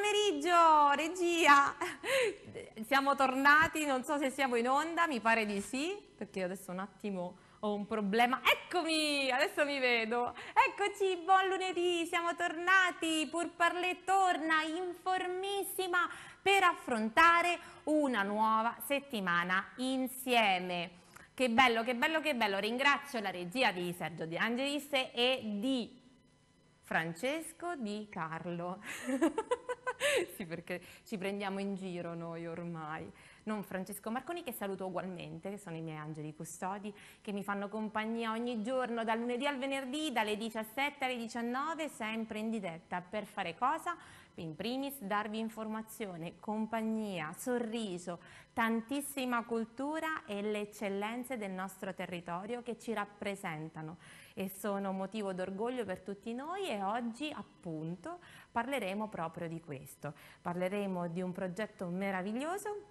pomeriggio, regia! Siamo tornati, non so se siamo in onda, mi pare di sì, perché adesso un attimo ho un problema. Eccomi, adesso mi vedo. Eccoci, buon lunedì, siamo tornati, pur parle torna, informissima, per affrontare una nuova settimana insieme. Che bello, che bello, che bello. Ringrazio la regia di Sergio De Angelis e di Francesco di Carlo. sì, perché ci prendiamo in giro noi ormai. Non Francesco Marconi, che saluto ugualmente, che sono i miei angeli custodi, che mi fanno compagnia ogni giorno, dal lunedì al venerdì, dalle 17 alle 19, sempre in diretta. Per fare cosa? In primis darvi informazione, compagnia, sorriso, tantissima cultura e le eccellenze del nostro territorio che ci rappresentano e sono motivo d'orgoglio per tutti noi e oggi appunto parleremo proprio di questo. Parleremo di un progetto meraviglioso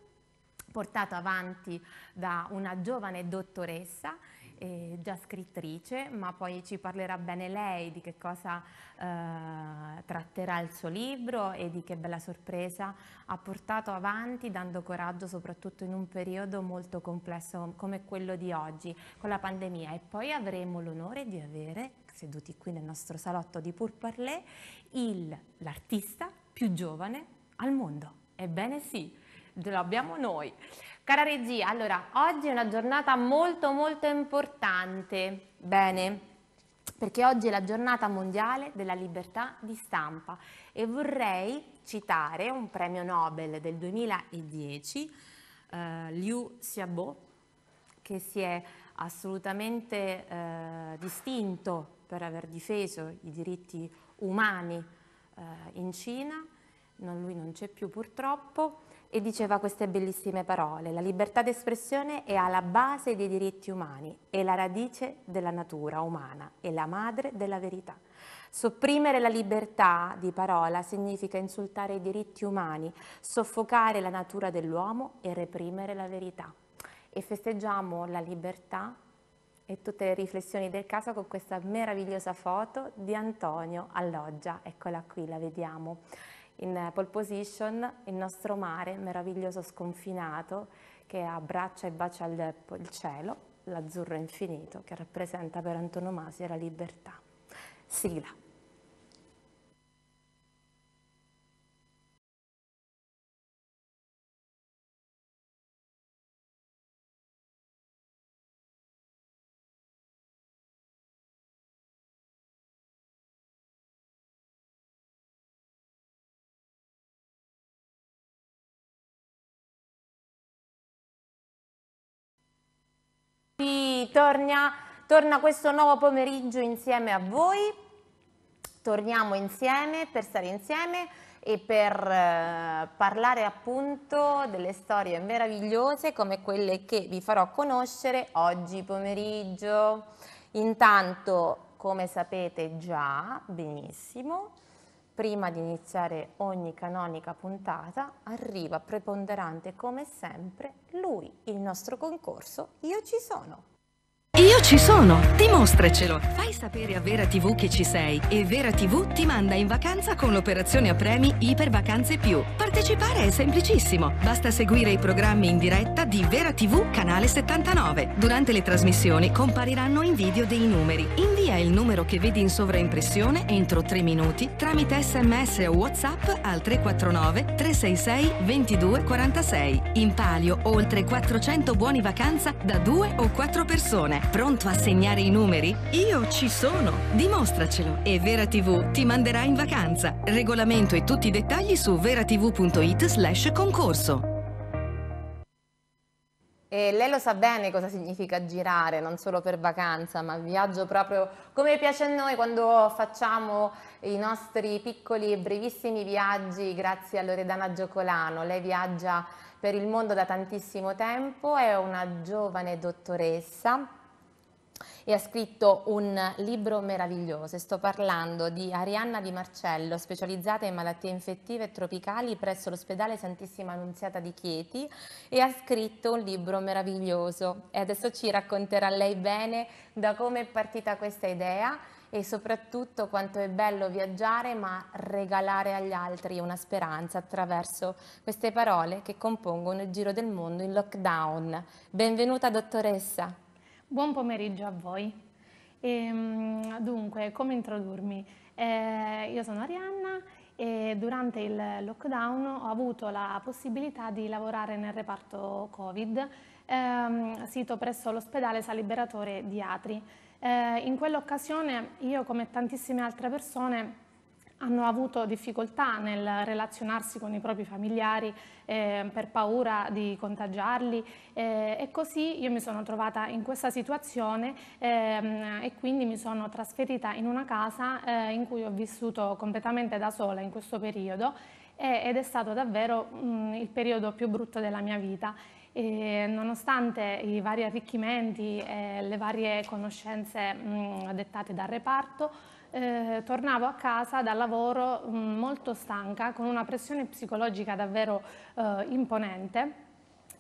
portato avanti da una giovane dottoressa eh, già scrittrice, ma poi ci parlerà bene lei di che cosa eh, tratterà il suo libro e di che bella sorpresa ha portato avanti, dando coraggio soprattutto in un periodo molto complesso come quello di oggi, con la pandemia. E poi avremo l'onore di avere, seduti qui nel nostro salotto di Pourparlé, l'artista più giovane al mondo. Ebbene sì, lo abbiamo noi. Cara regia, allora, oggi è una giornata molto molto importante. Bene, perché oggi è la giornata mondiale della libertà di stampa e vorrei citare un premio Nobel del 2010, eh, Liu Xiaobo, che si è assolutamente eh, distinto per aver difeso i diritti umani eh, in Cina, non, lui non c'è più purtroppo, e diceva queste bellissime parole, la libertà d'espressione è alla base dei diritti umani, è la radice della natura umana, è la madre della verità. Sopprimere la libertà di parola significa insultare i diritti umani, soffocare la natura dell'uomo e reprimere la verità. E festeggiamo la libertà e tutte le riflessioni del caso con questa meravigliosa foto di Antonio Alloggia. Eccola qui, la vediamo. In pole position il nostro mare meraviglioso sconfinato che abbraccia e bacia il, cielo, l'azzurro infinito che rappresenta per antonomasia la libertà. Sigla. Sì, torna, torna questo nuovo pomeriggio insieme a voi, torniamo insieme per stare insieme e per eh, parlare appunto delle storie meravigliose come quelle che vi farò conoscere oggi pomeriggio. Intanto, come sapete già benissimo, prima di iniziare ogni canonica puntata, arriva preponderante come sempre lui, il nostro concorso, io ci sono. Io ci sono, dimostracelo. Fai sapere a Vera TV che ci sei e Vera TV ti manda in vacanza con l'operazione a premi Iper Vacanze Più. Partecipare è semplicissimo. Basta seguire i programmi in diretta di Vera TV canale 79. Durante le trasmissioni compariranno in video dei numeri. Invia il numero che vedi in sovraimpressione entro 3 minuti tramite SMS o WhatsApp al 349 366 2246. In palio oltre 400 buoni vacanza da 2 o 4 persone. Pronto a segnare i numeri? Io ci sono. Dimostracelo e Vera TV ti manderà in vacanza. Regolamento e tutti i dettagli su veratv.it slash concorso. E lei lo sa bene cosa significa girare, non solo per vacanza, ma viaggio proprio come piace a noi quando facciamo i nostri piccoli e brevissimi viaggi grazie a Loredana Giocolano. Lei viaggia per il mondo da tantissimo tempo, è una giovane dottoressa e ha scritto un libro meraviglioso. Sto parlando di Arianna Di Marcello, specializzata in malattie infettive e tropicali presso l'ospedale Santissima Annunziata di Chieti e ha scritto un libro meraviglioso. E adesso ci racconterà lei bene da come è partita questa idea e soprattutto quanto è bello viaggiare ma regalare agli altri una speranza attraverso queste parole che compongono il giro del mondo in lockdown. Benvenuta dottoressa. Buon pomeriggio a voi. E, ehm, dunque, come introdurmi? Eh, io sono Arianna e durante il lockdown ho avuto la possibilità di lavorare nel reparto Covid, ehm, sito presso l'ospedale San Liberatore di Atri. Eh, in quell'occasione io, come tantissime altre persone, hanno avuto difficoltà nel relazionarsi con i propri familiari eh, per paura di contagiarli eh, e così io mi sono trovata in questa situazione eh, e quindi mi sono trasferita in una casa eh, in cui ho vissuto completamente da sola in questo periodo ed è stato davvero mh, mm, il periodo più brutto della mia vita. E nonostante i vari arricchimenti e le varie conoscenze mh, dettate dal reparto, eh, tornavo a casa dal lavoro mh, molto stanca, con una pressione psicologica davvero eh, imponente.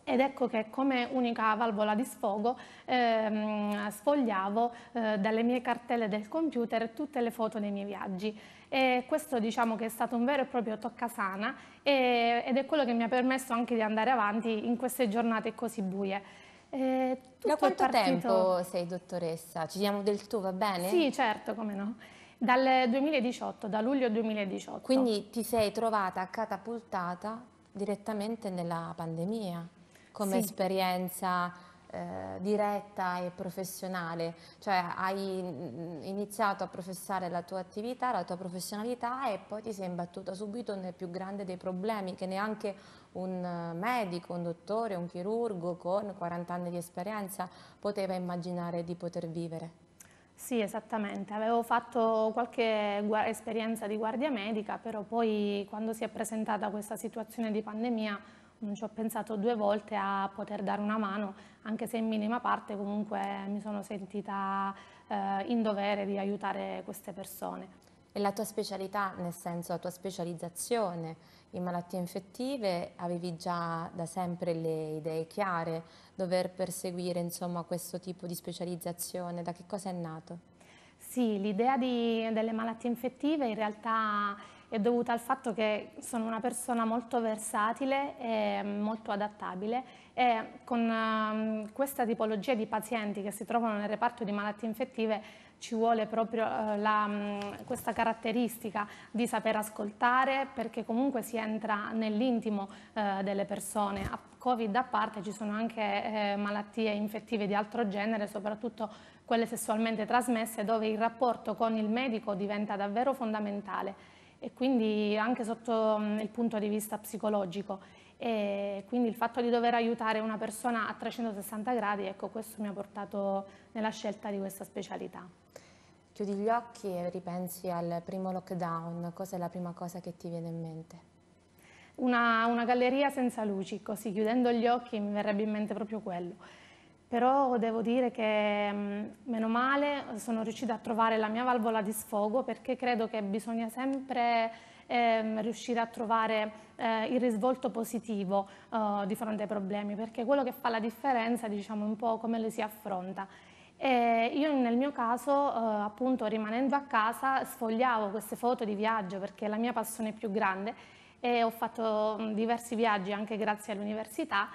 Ed ecco che come unica valvola di sfogo ehm, sfogliavo eh, dalle mie cartelle del computer tutte le foto dei miei viaggi e questo diciamo che è stato un vero e proprio toccasana e, ed è quello che mi ha permesso anche di andare avanti in queste giornate così buie. Eh, da quanto tempo sei dottoressa? Ci diamo del tu, va bene? Sì, certo, come no. Dal 2018, da luglio 2018. Quindi ti sei trovata catapultata direttamente nella pandemia come sì. esperienza eh, diretta e professionale, cioè hai mm, iniziato a professare la tua attività, la tua professionalità e poi ti sei imbattuta subito nel più grande dei problemi che neanche un medico, un dottore, un chirurgo con 40 anni di esperienza poteva immaginare di poter vivere. Sì, esattamente. Avevo fatto qualche esperienza di guardia medica, però poi quando si è presentata questa situazione di pandemia non ci ho pensato due volte a poter dare una mano anche se in minima parte comunque mi sono sentita eh, in dovere di aiutare queste persone. E la tua specialità, nel senso la tua specializzazione in malattie infettive, avevi già da sempre le idee chiare, dover perseguire insomma, questo tipo di specializzazione, da che cosa è nato? Sì, l'idea delle malattie infettive in realtà è dovuta al fatto che sono una persona molto versatile e molto adattabile e con uh, questa tipologia di pazienti che si trovano nel reparto di malattie infettive ci vuole proprio uh, la, um, questa caratteristica di saper ascoltare perché comunque si entra nell'intimo uh, delle persone. A Covid a parte ci sono anche eh, malattie infettive di altro genere, soprattutto quelle sessualmente trasmesse dove il rapporto con il medico diventa davvero fondamentale e quindi anche sotto um, il punto di vista psicologico e quindi il fatto di dover aiutare una persona a 360 gradi, ecco questo mi ha portato nella scelta di questa specialità. Chiudi gli occhi e ripensi al primo lockdown, cosa è la prima cosa che ti viene in mente? Una, una galleria senza luci, così chiudendo gli occhi mi verrebbe in mente proprio quello però devo dire che mm, meno male sono riuscita a trovare la mia valvola di sfogo perché credo che bisogna sempre eh, riuscire a trovare eh, il risvolto positivo eh, di fronte ai problemi, perché quello che fa la differenza diciamo un po' come le si affronta. E io nel mio caso, eh, appunto, rimanendo a casa, sfogliavo queste foto di viaggio perché è la mia passione più grande e ho fatto mm, diversi viaggi anche grazie all'università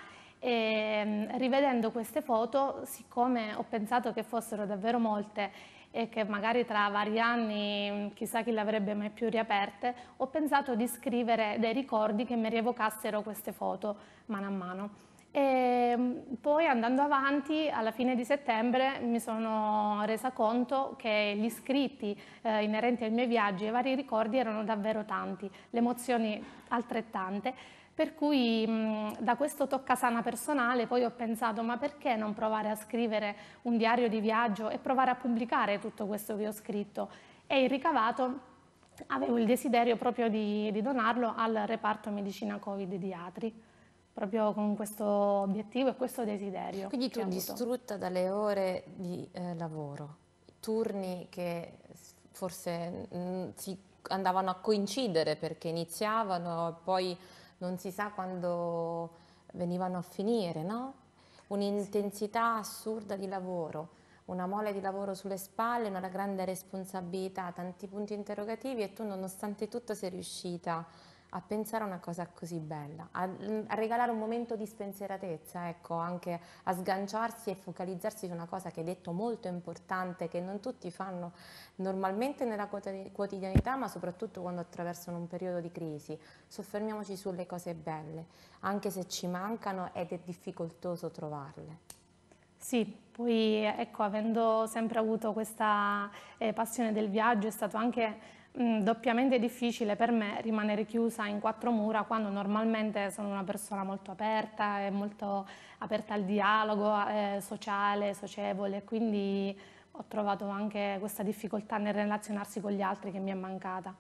e, ehm, rivedendo queste foto, siccome ho pensato che fossero davvero molte e che magari tra vari anni mm, chissà chi le avrebbe mai più riaperte, ho pensato di scrivere dei ricordi che mi rievocassero queste foto mano a mano. E ehm, poi andando avanti, alla fine di settembre mi sono resa conto che gli scritti eh, inerenti ai miei viaggi e ai vari ricordi erano davvero tanti, le emozioni altrettante per cui mh, da questo tocca sana personale poi ho pensato ma perché non provare a scrivere un diario di viaggio e provare a pubblicare tutto questo che ho scritto e il ricavato avevo il desiderio proprio di, di donarlo al reparto medicina Covid di Atri proprio con questo obiettivo e questo desiderio. Quindi tu distrutta dalle ore di eh, lavoro, turni che forse mh, si andavano a coincidere perché iniziavano, poi non si sa quando venivano a finire, no? Un'intensità assurda di lavoro, una mole di lavoro sulle spalle, una grande responsabilità, tanti punti interrogativi e tu nonostante tutto sei riuscita a a pensare a una cosa così bella, a, mm, a regalare un momento di spensieratezza, ecco, anche a sganciarsi e focalizzarsi su una cosa che è detto molto importante, che non tutti fanno normalmente nella quotidianità, ma soprattutto quando attraversano un periodo di crisi. Soffermiamoci sulle cose belle, anche se ci mancano ed è difficoltoso trovarle. Sì, poi ecco, avendo sempre avuto questa eh, passione del viaggio, è stato anche Mm, doppiamente difficile per me rimanere chiusa in quattro mura quando normalmente sono una persona molto aperta e molto aperta al dialogo eh, sociale, socievole, quindi ho trovato anche questa difficoltà nel relazionarsi con gli altri che mi è mancata.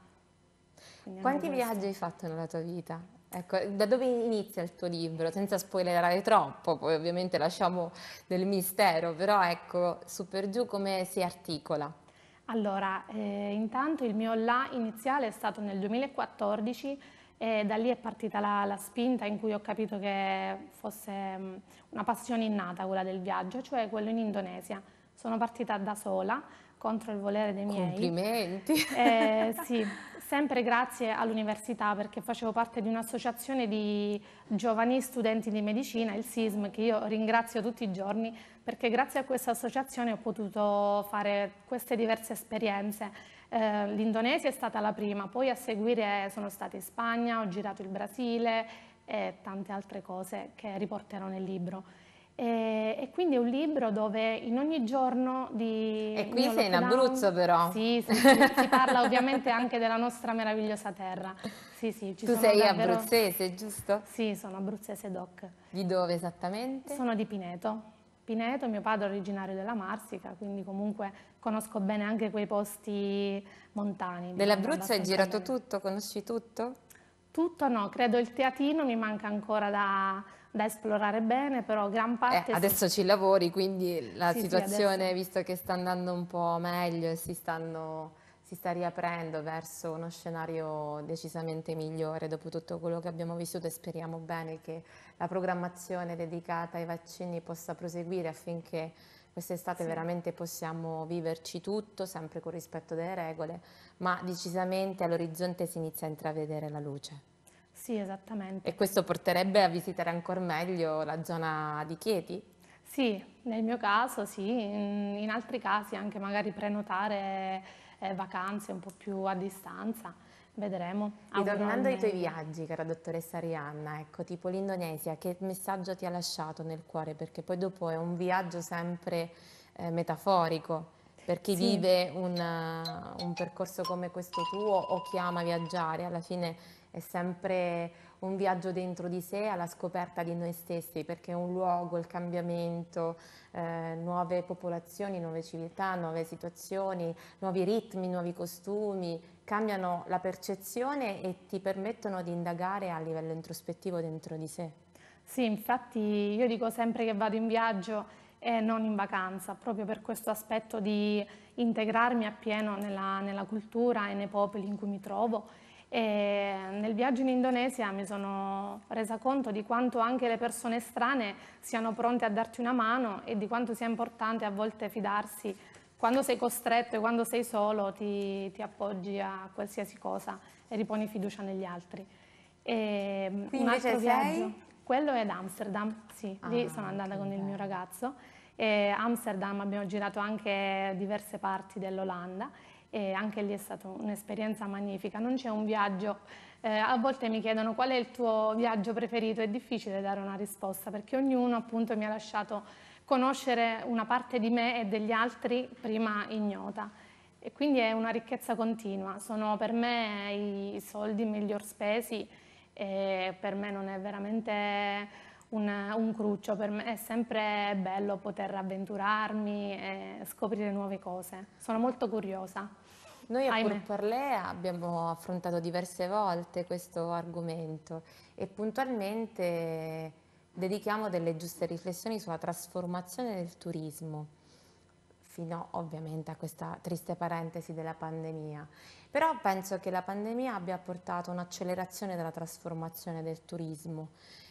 Quindi Quanti viaggi hai fatto nella tua vita? Ecco, da dove inizia il tuo libro? Senza spoilerare troppo, poi ovviamente lasciamo del mistero, però ecco, su per giù come si articola? Allora, eh, intanto il mio là iniziale è stato nel 2014 e da lì è partita la, la, spinta in cui ho capito che fosse mm, una passione innata quella del viaggio, cioè quello in Indonesia. Sono partita da sola contro il volere dei miei. Complimenti! Eh, sì, sempre grazie all'università perché facevo parte di un'associazione di giovani studenti di medicina, il SISM, che io ringrazio tutti i giorni perché grazie a questa associazione ho potuto fare queste diverse esperienze. Eh, L'Indonesia è stata la prima, poi a seguire sono stata in Spagna, ho girato il Brasile e tante altre cose che riporterò nel libro. E, e, quindi è un libro dove in ogni giorno di... E qui sei lockdown, in Abruzzo però. Sì, sì, sì si parla ovviamente anche della nostra meravigliosa terra. Sì, sì, tu sei davvero... abruzzese, giusto? Sì, sono abruzzese doc. Di dove esattamente? Sono di Pineto. Pineto, mio padre è originario della Marsica, quindi comunque conosco bene anche quei posti montani. Diciamo, Dell'Abruzzo hai girato tutto? Conosci tutto? Tutto no, credo il teatino mi manca ancora da da esplorare bene, però gran eh, parte... Eh, adesso sì. ci lavori, quindi la sì, situazione, sì, visto che sta andando un po' meglio e si, stanno, si sta riaprendo verso uno scenario decisamente migliore dopo tutto quello che abbiamo vissuto e speriamo bene che la programmazione dedicata ai vaccini possa proseguire affinché quest'estate sì. veramente possiamo viverci tutto, sempre con rispetto delle regole, ma decisamente all'orizzonte si inizia a intravedere la luce. Sì, esattamente. E questo porterebbe a visitare ancora meglio la zona di Chieti? Sì, nel mio caso sì, in, in altri casi anche magari prenotare eh, vacanze un po' più a distanza. Vedremo. Ritornando ai tuoi viaggi, cara dottoressa Arianna, ecco, tipo l'Indonesia, che messaggio ti ha lasciato nel cuore? Perché poi dopo è un viaggio sempre eh, metaforico, per chi sì. vive un, un percorso come questo tuo o chi ama viaggiare, alla fine è sempre un viaggio dentro di sé alla scoperta di noi stessi, perché un luogo, il cambiamento, eh, nuove popolazioni, nuove civiltà, nuove situazioni, nuovi ritmi, nuovi costumi, cambiano la percezione e ti permettono di indagare a livello introspettivo dentro di sé. Sì, infatti io dico sempre che vado in viaggio e non in vacanza, proprio per questo aspetto di integrarmi appieno nella, nella cultura e nei popoli in cui mi trovo e nel viaggio in Indonesia mi sono resa conto di quanto anche le persone strane siano pronte a darti una mano e di quanto sia importante a volte fidarsi. Quando sei costretto e quando sei solo ti, ti appoggi a qualsiasi cosa e riponi fiducia negli altri. E un altro viaggio, quello è ad Amsterdam, sì, ah, lì sono andata con il mio ragazzo. E Amsterdam abbiamo girato anche diverse parti dell'Olanda e anche lì è stata un'esperienza magnifica. Non c'è un viaggio, eh, a volte mi chiedono qual è il tuo viaggio preferito, è difficile dare una risposta perché ognuno appunto mi ha lasciato conoscere una parte di me e degli altri prima ignota. E quindi è una ricchezza continua, sono per me i soldi miglior spesi e per me non è veramente un, un cruccio, per me è sempre bello poter avventurarmi e scoprire nuove cose. Sono molto curiosa. Noi a Purporlé abbiamo affrontato diverse volte questo argomento e puntualmente dedichiamo delle giuste riflessioni sulla trasformazione del turismo fino ovviamente a questa triste parentesi della pandemia. Però penso che la pandemia abbia portato un'accelerazione della trasformazione del turismo.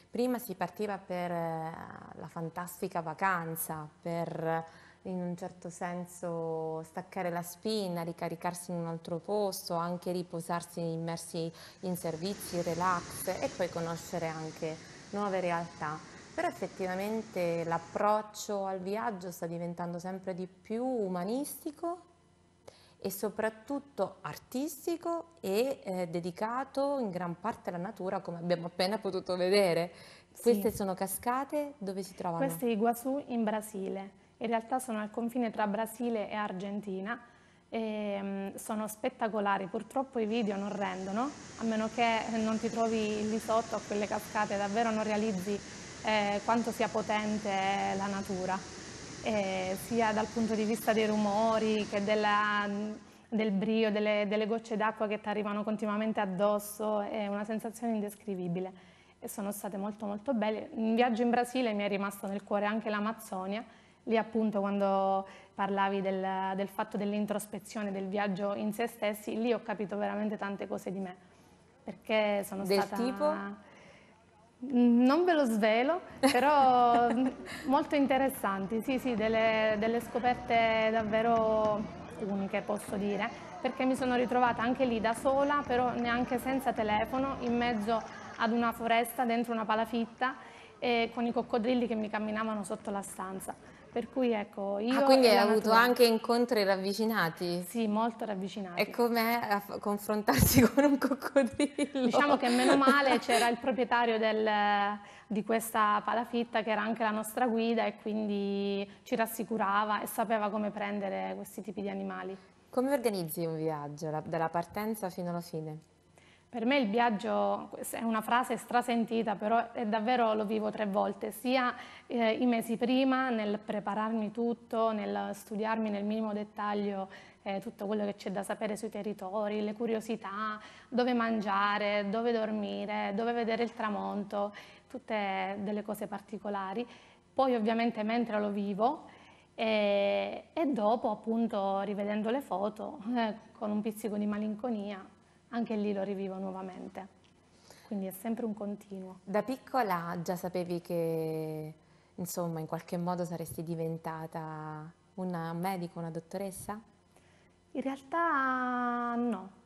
Prima si partiva per eh, la fantastica vacanza, per in un certo senso staccare la spina, ricaricarsi in un altro posto, anche riposarsi immersi in servizi, relax e poi conoscere anche nuove realtà. Però effettivamente l'approccio al viaggio sta diventando sempre di più umanistico e soprattutto artistico e eh, dedicato in gran parte alla natura come abbiamo appena potuto vedere. Sì. Queste sono cascate dove si trovano? Questi iguazù in Brasile in realtà sono al confine tra Brasile e Argentina e mm, sono spettacolari, purtroppo i video non rendono, a meno che non ti trovi lì sotto a quelle cascate, davvero non realizzi eh, quanto sia potente eh, la natura, eh, sia dal punto di vista dei rumori che della, mm, del brio, delle, delle gocce d'acqua che ti arrivano continuamente addosso, è una sensazione indescrivibile e sono state molto molto belle. Un viaggio in Brasile mi è rimasto nel cuore anche l'Amazzonia, Lì appunto quando parlavi del, del fatto dell'introspezione, del viaggio in se stessi, lì ho capito veramente tante cose di me. Perché sono del stata... Tipo? Non ve lo svelo, però molto interessanti, sì sì, delle, delle scoperte davvero uniche posso dire, perché mi sono ritrovata anche lì da sola, però neanche senza telefono, in mezzo ad una foresta, dentro una palafitta, e con i coccodrilli che mi camminavano sotto la stanza. Per cui ecco, io... Ah, quindi hai avuto natura... anche incontri ravvicinati? Sì, molto ravvicinati. E com'è confrontarsi con un coccodrillo? Diciamo che meno male c'era il proprietario del, di questa palafitta che era anche la nostra guida e quindi ci rassicurava e sapeva come prendere questi tipi di animali. Come organizzi un viaggio, la, dalla partenza fino alla fine? Per me il viaggio è una frase strasentita, però è davvero lo vivo tre volte, sia eh, i mesi prima nel prepararmi tutto, nel studiarmi nel minimo dettaglio eh, tutto quello che c'è da sapere sui territori, le curiosità, dove mangiare, dove dormire, dove vedere il tramonto, tutte delle cose particolari. Poi ovviamente mentre lo vivo e, e dopo appunto rivedendo le foto eh, con un pizzico di malinconia anche lì lo rivivo nuovamente. Quindi è sempre un continuo. Da piccola già sapevi che, insomma, in qualche modo saresti diventata una medico, una dottoressa? In realtà no.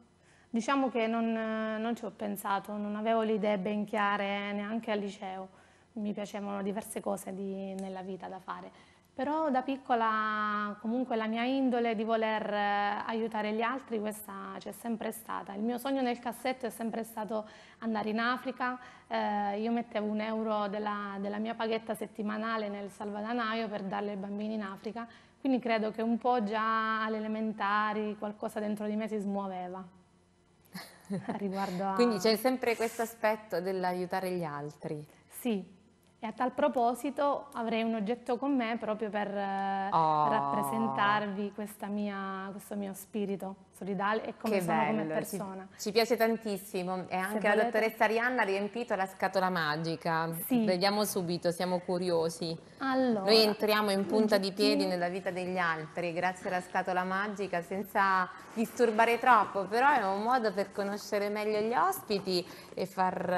Diciamo che non, non ci ho pensato, non avevo le idee ben chiare neanche al liceo. Mi piacevano diverse cose di, nella vita da fare però da piccola comunque la mia indole di voler eh, aiutare gli altri, questa c'è sempre stata. Il mio sogno nel cassetto è sempre stato andare in Africa, eh, io mettevo un euro della, della mia paghetta settimanale nel salvadanaio per darle ai bambini in Africa, quindi credo che un po' già alle elementari qualcosa dentro di me si smuoveva. a... Quindi c'è sempre questo aspetto dell'aiutare gli altri. Sì, e a tal proposito avrei un oggetto con me proprio per eh, oh. rappresentarvi mia, questo mio spirito solidale e come che sono bello. come persona. Ci, ci, piace tantissimo e anche Se la dottoressa Arianna ha riempito la scatola magica. Sì. Vediamo subito, siamo curiosi. Allora, Noi entriamo in punta di mm. piedi nella vita degli altri grazie alla scatola magica senza disturbare troppo, però è un modo per conoscere meglio gli ospiti e far...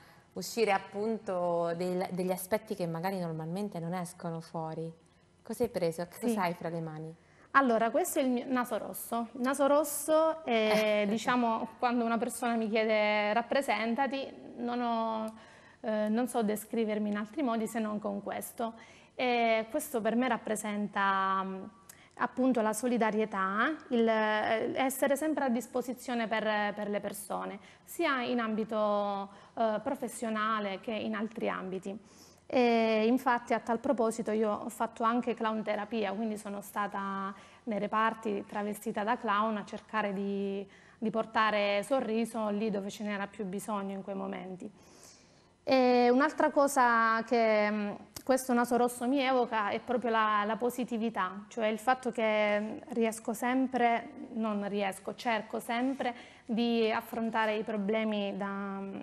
Eh, uscire appunto del, degli aspetti che magari normalmente non escono fuori. Cosa hai preso? Cosa sì. hai fra le mani? Allora, questo è il mio naso rosso. Il naso rosso è, eh, diciamo, eh. quando una persona mi chiede rappresentati, non, ho, eh, non, so descrivermi in altri modi se non con questo. E questo per me rappresenta appunto la solidarietà, eh, essere sempre a disposizione per, per, le persone, sia in ambito eh, professionale che in altri ambiti. E infatti a tal proposito io ho fatto anche clown terapia, quindi sono stata nei reparti travestita da clown a cercare di, di portare sorriso lì dove ce n'era più bisogno in quei momenti un'altra cosa che mm, questo naso rosso mi evoca è proprio la, la, positività, cioè il fatto che mm, riesco sempre, non riesco, cerco sempre di affrontare i problemi da, mm,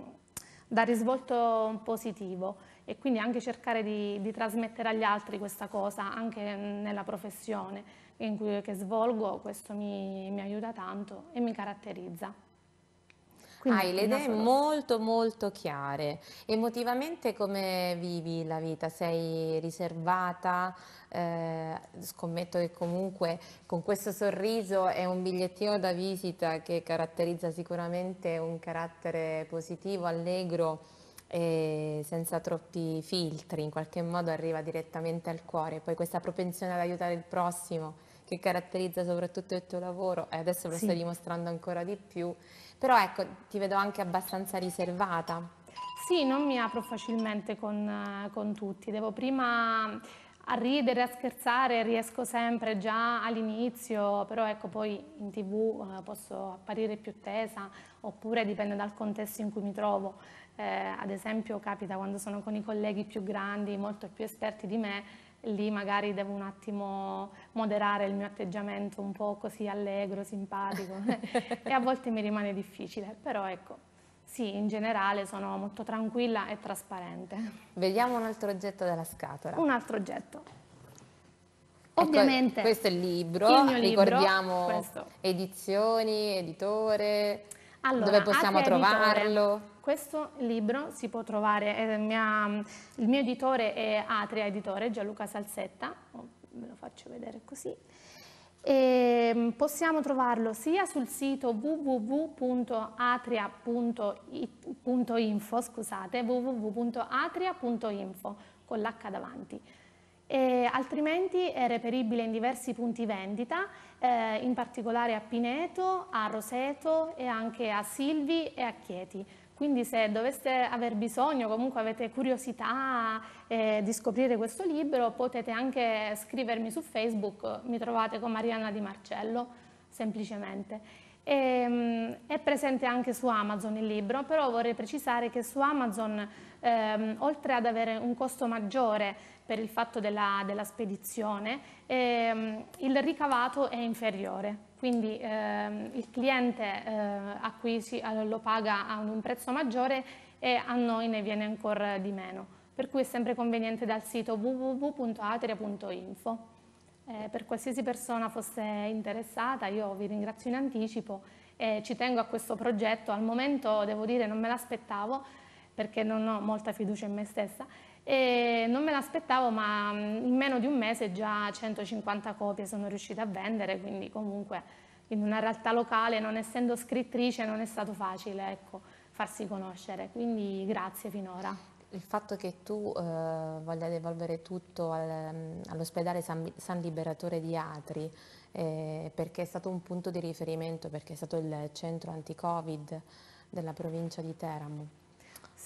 da risvolto positivo e quindi anche cercare di, di, trasmettere agli altri questa cosa anche nella professione in cui, che svolgo, questo mi, mi aiuta tanto e mi caratterizza. Quindi Hai le idee molto molto chiare. Emotivamente come vivi la vita? Sei riservata? Eh, scommetto che comunque con questo sorriso è un bigliettino da visita che caratterizza sicuramente un carattere positivo, allegro senza troppi filtri, in qualche modo arriva direttamente al cuore. Poi questa propensione ad aiutare il prossimo che caratterizza soprattutto il tuo lavoro e adesso lo sì. stai dimostrando ancora di più però ecco, ti vedo anche abbastanza riservata. Sì, non mi apro facilmente con, eh, con tutti, devo prima a ridere, a scherzare riesco sempre già all'inizio, però ecco poi in tv eh, posso apparire più tesa oppure dipende dal contesto in cui mi trovo. Eh, ad esempio capita quando sono con i colleghi più grandi, molto più esperti di me, lì magari devo un attimo moderare il mio atteggiamento un po' così allegro, simpatico e a volte mi rimane difficile, però ecco, sì, in generale sono molto tranquilla e trasparente. Vediamo un altro oggetto della scatola. Un altro oggetto. Ecco, Ovviamente. Ecco, questo è il libro, il libro ricordiamo questo. edizioni, editore. Allora, Dove possiamo trovarlo? Questo libro si può trovare, eh, mia, il mio editore è Atria Editore, Gianluca Salsetta, oh, ve lo faccio vedere così. E ehm, possiamo trovarlo sia sul sito www.atria.info, scusate, www.atria.info con l'H davanti. E altrimenti è reperibile in diversi punti vendita eh, in particolare a Pineto, a Roseto e anche a Silvi e a Chieti. Quindi se doveste aver bisogno, comunque avete curiosità eh, di scoprire questo libro, potete anche scrivermi su Facebook, mi trovate con Mariana Di Marcello, semplicemente. E, ehm, mh, è presente anche su Amazon il libro, però vorrei precisare che su Amazon ehm, oltre ad avere un costo maggiore per il fatto della, della spedizione, ehm, il ricavato è inferiore. Quindi ehm, il cliente eh, a cui si, eh, lo paga a un prezzo maggiore e a noi ne viene ancora di meno. Per cui è sempre conveniente dal sito www.atria.info. Eh, per qualsiasi persona fosse interessata io vi ringrazio in anticipo e ci tengo a questo progetto, al momento devo dire non me l'aspettavo perché non ho molta fiducia in me stessa e non me l'aspettavo ma mm, in meno di un mese già 150 copie sono riuscita a vendere quindi comunque in una realtà locale non essendo scrittrice non è stato facile ecco, farsi conoscere quindi grazie finora. Il fatto che tu eh, voglia devolvere tutto al, mm, all'ospedale San, San, Liberatore di Atri eh, perché è stato un punto di riferimento, perché è stato il centro anti-covid della provincia di Teramo.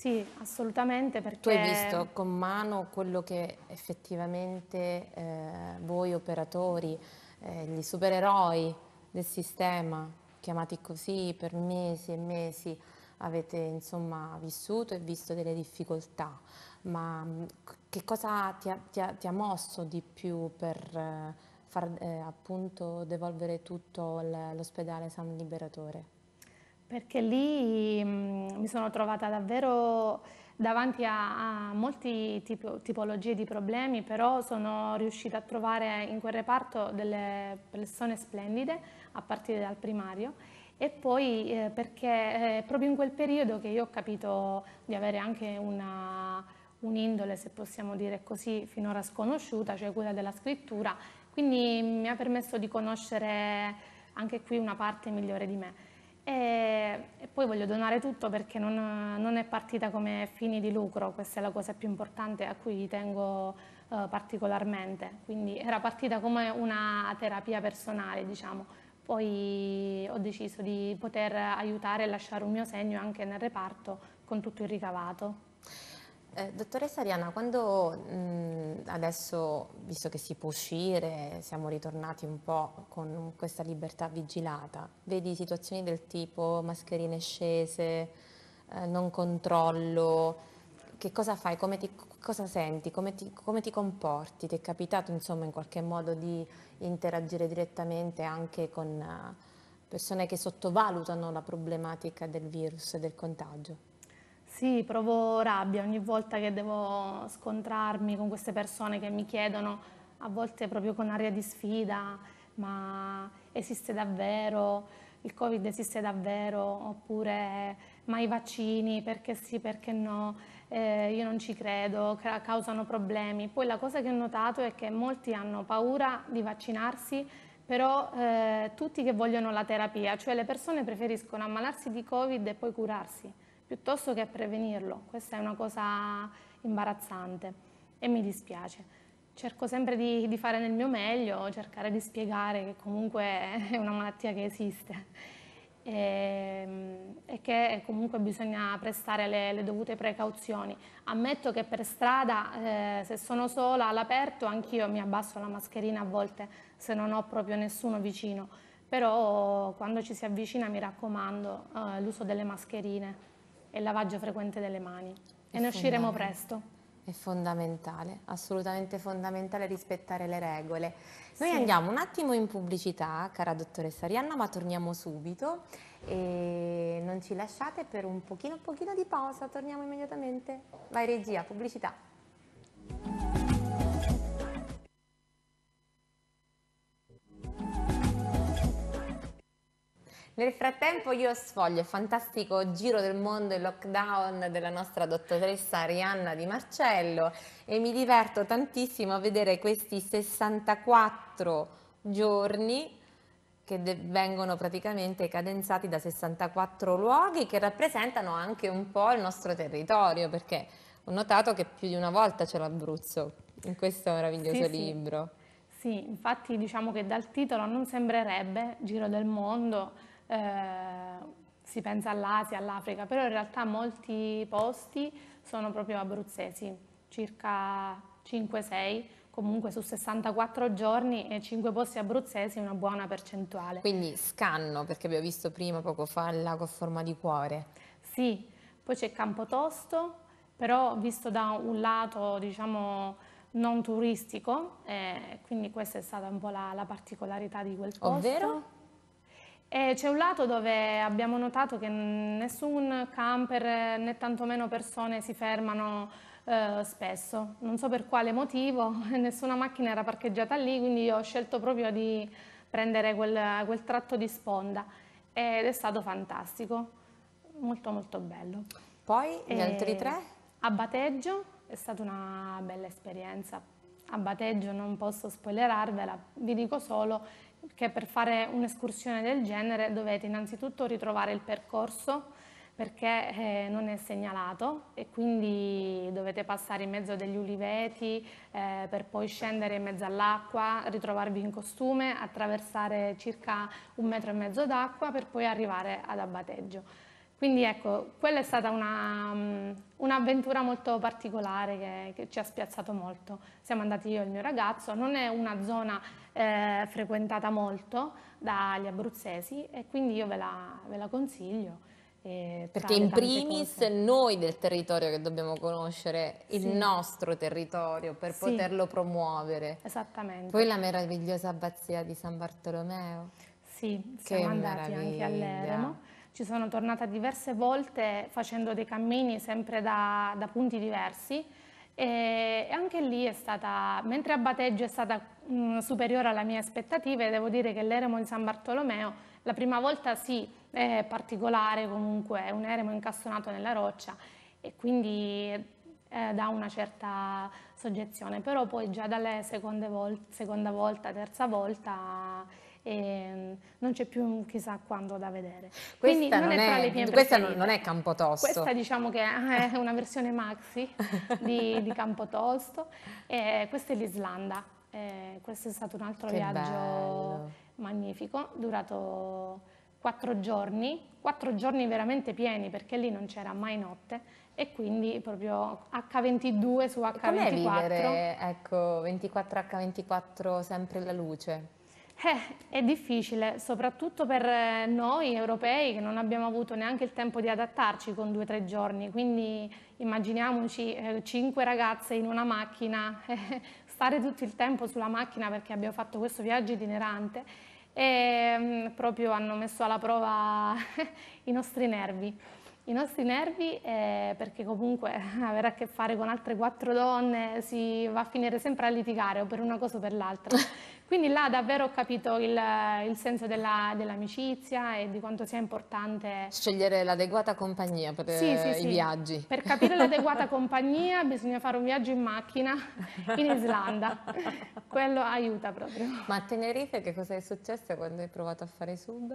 Sì, assolutamente perché... Tu hai visto con mano quello che effettivamente eh, voi operatori, eh, gli supereroi del sistema, chiamati così per mesi e mesi, avete insomma vissuto e visto delle difficoltà, ma mm, che cosa ti ha, ti ha, ti ha mosso di più per eh, far eh, appunto devolvere tutto l'ospedale San Liberatore? perché lì mm, mi sono trovata davvero davanti a, a molte tipo, tipologie di problemi, però sono riuscita a trovare in quel reparto delle persone splendide, a partire dal primario, e poi eh, perché è eh, proprio in quel periodo che io ho capito di avere anche un'indole, un se possiamo dire così, finora sconosciuta, cioè quella della scrittura, quindi mi ha permesso di conoscere anche qui una parte migliore di me. E, e poi voglio donare tutto perché non, non, è partita come fini di lucro, questa è la cosa più importante a cui tengo eh, particolarmente. Quindi era partita come una terapia personale, diciamo. Poi ho deciso di poter aiutare e lasciare un mio segno anche nel reparto con tutto il ricavato. Eh, dottoressa Ariana, quando mh, mm, adesso, visto che si può uscire, siamo ritornati un po' con questa libertà vigilata, vedi situazioni del tipo mascherine scese, eh, non controllo, che cosa fai, come ti, cosa senti, come ti, come ti comporti? Ti è capitato insomma in qualche modo di interagire direttamente anche con eh, persone che sottovalutano la problematica del virus e del contagio? Sì, provo rabbia ogni volta che devo scontrarmi con queste persone che mi chiedono, a volte proprio con aria di sfida, ma esiste davvero, il Covid esiste davvero, oppure ma i vaccini, perché sì, perché no, eh, io non ci credo, causano problemi. Poi la cosa che ho notato è che molti hanno paura di vaccinarsi però eh, tutti che vogliono la terapia, cioè le persone preferiscono ammalarsi di Covid e poi curarsi piuttosto che a prevenirlo. Questa è una cosa imbarazzante e mi dispiace. Cerco sempre di, di fare del mio meglio, cercare di spiegare che comunque è una malattia che esiste e, e che comunque bisogna prestare le, le, dovute precauzioni. Ammetto che per strada, eh, se sono sola all'aperto, anch'io mi abbasso la mascherina a volte se non ho proprio nessuno vicino, però quando ci si avvicina mi raccomando eh, l'uso delle mascherine e lavaggio frequente delle mani. È e ne usciremo presto. È fondamentale, assolutamente fondamentale rispettare le regole. Noi sì. andiamo un attimo in pubblicità, cara dottoressa Arianna, ma torniamo subito e non ci lasciate per un pochino, pochino di pausa, torniamo immediatamente. Vai regia, pubblicità. Nel frattempo io sfoglio il fantastico giro del mondo e lockdown della nostra dottoressa Arianna Di Marcello e mi diverto tantissimo a vedere questi 64 giorni che vengono praticamente cadenzati da 64 luoghi che rappresentano anche un po' il nostro territorio perché ho notato che più di una volta c'è l'Abruzzo in questo meraviglioso sì, libro. Sì. sì, infatti diciamo che dal titolo non sembrerebbe Giro del Mondo, eh, si pensa all'Asia, all'Africa, però in realtà molti posti sono proprio abruzzesi, circa 5-6, comunque su 64 giorni e 5 posti abruzzesi una buona percentuale. Quindi scanno, perché abbiamo visto prima poco fa il lago a forma di cuore. Sì, poi c'è Campotosto, però visto da un lato diciamo non turistico, eh, quindi questa è stata un po' la, la particolarità di quel posto. Ovvero? E c'è un lato dove abbiamo notato che nessun camper né tantomeno persone si fermano eh, spesso, non so per quale motivo, nessuna macchina era parcheggiata lì, quindi io ho scelto proprio di prendere quel, quel tratto di sponda ed è stato fantastico, molto molto bello. Poi gli altri tre? A Bateggio è stata una bella esperienza, a Bateggio non posso spoilerarvela, vi dico solo che per fare un'escursione del genere dovete innanzitutto ritrovare il percorso perché eh, non è segnalato e quindi dovete passare in mezzo degli uliveti eh, per poi scendere in mezzo all'acqua, ritrovarvi in costume, attraversare circa un metro e mezzo d'acqua per poi arrivare ad abbateggio. Quindi ecco, quella è stata mm, un'avventura un molto particolare che, che, ci ha spiazzato molto. Siamo andati io e il mio ragazzo, non è una zona eh, frequentata molto dagli abruzzesi e quindi io ve la, ve la consiglio. Perché in primis cose. noi del territorio che dobbiamo conoscere, sì. il nostro territorio, per sì. poterlo promuovere. Esattamente. Poi la meravigliosa abbazia di San Bartolomeo. Sì, siamo che andati meraviglia. anche all'Eremo ci sono tornata diverse volte facendo dei cammini sempre da, da punti diversi e, anche lì è stata, mentre a Bateggio è stata mh, mm, superiore alle mie aspettative, devo dire che l'eremo di San Bartolomeo la prima volta sì, è particolare comunque, è un eremo incastonato nella roccia e quindi eh, dà una certa soggezione, però poi già dalla seconda volta, terza volta e mm, non c'è più chissà quando da vedere. Questa non, non, è, è questa non è Campotosto. Questa diciamo che è una versione maxi di, di Campotosto, e questa è l'Islanda, e questo è stato un altro che viaggio bello. magnifico, durato quattro giorni, quattro giorni veramente pieni perché lì non c'era mai notte e quindi proprio H22 su H24. Com'è vivere, ecco, 24 H24 sempre la luce? Eh, è difficile, soprattutto per eh, noi europei che non abbiamo avuto neanche il tempo di adattarci con due o tre giorni, quindi immaginiamoci eh, cinque ragazze in una macchina, eh, stare tutto il tempo sulla macchina perché abbiamo fatto questo viaggio itinerante e mh, mm, proprio hanno messo alla prova i nostri nervi. I nostri nervi, eh, perché comunque avere a che fare con altre quattro donne si va a finire sempre a litigare o per una cosa o per l'altra. Quindi là davvero ho capito il, il senso dell'amicizia e di quanto sia importante... Scegliere l'adeguata compagnia per sì, sì, eh, i sì. viaggi. Per capire l'adeguata compagnia bisogna fare un viaggio in macchina in Islanda. Quello aiuta proprio. Ma a Tenerife che cosa è successo quando hai provato a fare sub?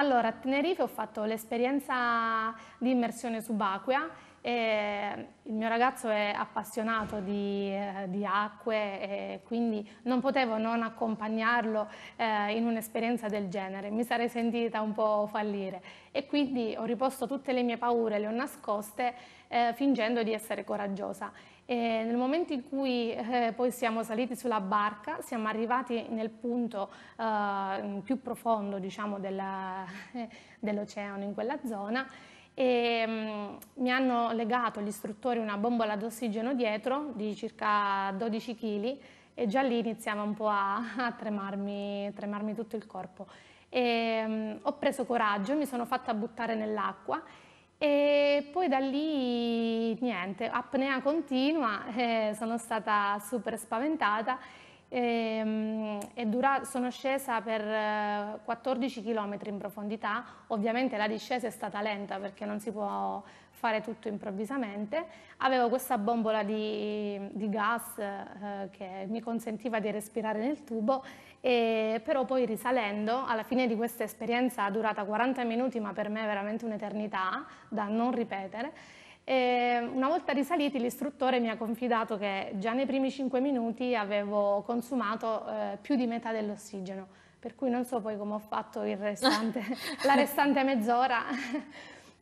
Allora, a Tenerife ho fatto l'esperienza di immersione subacquea e il mio ragazzo è appassionato di, eh, di acque e quindi non potevo non accompagnarlo eh, in un'esperienza del genere, mi sarei sentita un po' fallire e quindi ho riposto tutte le mie paure, le ho nascoste eh, fingendo di essere coraggiosa e nel momento in cui eh, poi siamo saliti sulla barca, siamo arrivati nel punto eh, più profondo diciamo, dell'oceano dell in quella zona e mh, mm, mi hanno legato gli istruttori una bombola d'ossigeno dietro di circa 12 kg e già lì iniziava un po' a, a tremarmi, tremarmi tutto il corpo. E, mh, mm, ho preso coraggio, mi sono fatta buttare nell'acqua e poi da lì niente, apnea continua, eh, sono stata super spaventata Ehm, dura- sono scesa per 14 eh, km in profondità, ovviamente la discesa è stata lenta perché non si può fare tutto improvvisamente, avevo questa bombola di, di gas eh, che mi consentiva di respirare nel tubo, e, però poi risalendo, alla fine di questa esperienza durata 40 minuti ma per me veramente un'eternità da non ripetere, e una volta risaliti l'istruttore mi ha confidato che già nei primi 5 minuti avevo consumato eh, più di metà dell'ossigeno, per cui non so poi come ho fatto restante, la restante mezz'ora.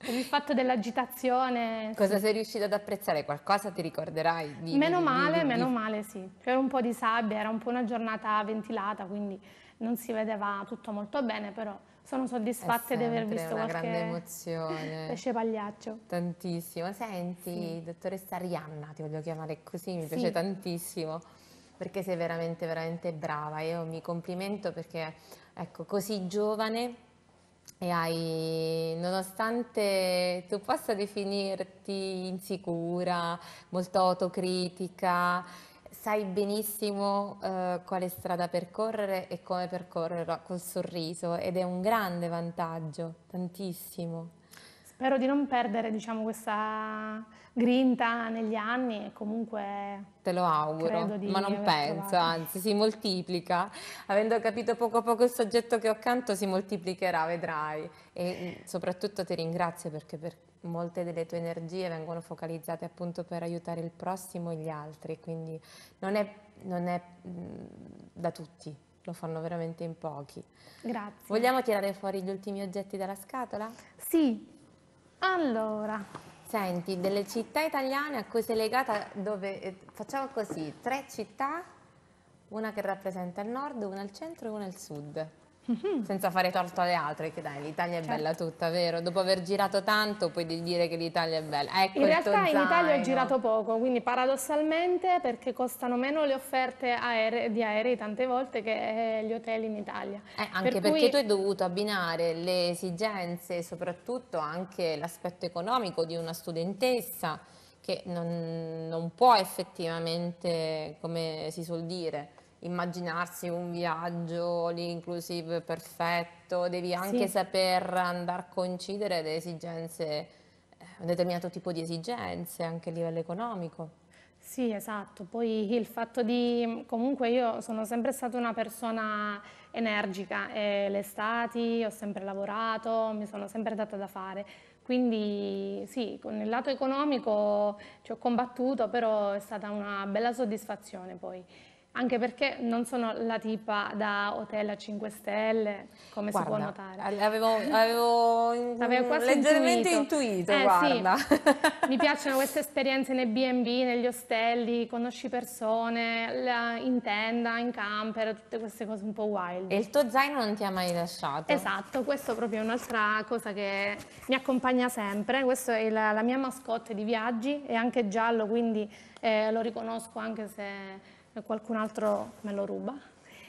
il fatto dell'agitazione. Cosa sì. sei riuscita ad apprezzare? Qualcosa ti ricorderai? Di, meno male, di, di, meno male sì. C'era un po' di sabbia, era un po' una giornata ventilata, quindi non si vedeva tutto molto bene, però sono soddisfatta di aver visto una qualche grande emozione. pesce pagliaccio. Tantissimo. Senti, sì. dottoressa Arianna, ti voglio chiamare così, mi sì. piace tantissimo, perché sei veramente, veramente brava. Io mi complimento perché, ecco, così giovane e hai, nonostante tu possa definirti insicura, molto autocritica, sai benissimo eh, quale strada percorrere e come percorrerla col sorriso ed è un grande vantaggio, tantissimo. Spero di non perdere diciamo, questa grinta negli anni e comunque... Te lo auguro, ma non penso, trovato. anzi si moltiplica. Avendo capito poco a poco il soggetto che ho accanto si moltiplicherà, vedrai. E mm, soprattutto ti ringrazio perché per molte delle tue energie vengono focalizzate appunto per aiutare il prossimo e gli altri, quindi non è, non è mm, da tutti, lo fanno veramente in pochi. Grazie. Vogliamo tirare fuori gli ultimi oggetti dalla scatola? Sì. Allora. Senti, delle città italiane a cui sei legata, dove eh, facciamo così, tre città, una che rappresenta il nord, una al centro e una al sud. Mhm. Senza fare torto alle altre, che dai, l'Italia è certo. bella tutta, vero? Dopo aver girato tanto puoi dire che l'Italia è bella. Ecco in realtà in Italia ho girato poco, quindi paradossalmente perché costano meno le offerte aere, di aerei tante volte che eh, gli hotel in Italia. Eh, anche per perché cui... tu hai dovuto abbinare le esigenze e soprattutto anche l'aspetto economico di una studentessa che non, non può effettivamente, come si suol dire, immaginarsi un viaggio, l'inclusive perfetto, devi anche sì. saper andare a coincidere le esigenze, eh, un determinato tipo di esigenze anche a livello economico. Sì, esatto. Poi il fatto di comunque io sono sempre stata una persona energica, e l'estate ho sempre lavorato, mi sono sempre data da fare. Quindi sì, con il lato economico ci ho combattuto, però è stata una bella soddisfazione poi anche perché non sono la tipa da hotel a 5 stelle, come guarda, si può notare. Eh, avevo, avevo, avevo leggermente intuito, intuito eh, guarda. Sì. Mi piacciono queste esperienze nei B&B, negli ostelli, conosci persone, la, in tenda, in camper, tutte queste cose un po' wild. E il tuo zaino non ti ha mai lasciato? Esatto, questo è proprio un'altra cosa che mi accompagna sempre. Questa è la, la mia mascotte di viaggi, è anche giallo, quindi eh, lo riconosco anche se qualcun altro me lo ruba.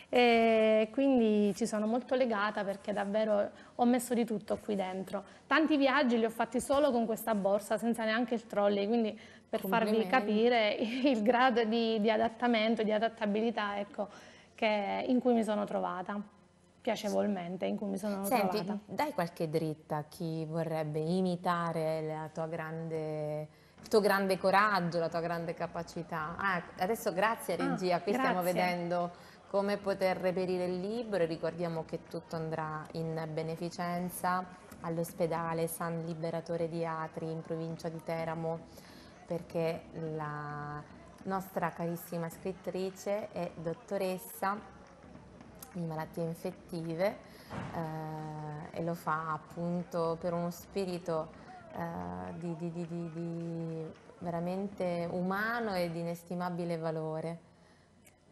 E quindi ci sono molto legata perché davvero ho messo di tutto qui dentro. Tanti viaggi li ho fatti solo con questa borsa, senza neanche il trolley, quindi per farvi capire il grado di, di adattamento, di adattabilità ecco, che, in cui mi sono trovata piacevolmente in cui mi sono Senti, trovata. Dai qualche dritta a chi vorrebbe imitare la tua grande il tuo grande coraggio, la tua grande capacità. Ah, ecco, adesso grazie ah, regia, ah, qui grazie. stiamo vedendo come poter reperire il libro e ricordiamo che tutto andrà in beneficenza all'ospedale San Liberatore di Atri in provincia di Teramo perché la nostra carissima scrittrice è dottoressa di malattie infettive eh, e lo fa appunto per uno spirito eh, di, di, di, di, veramente umano e di inestimabile valore.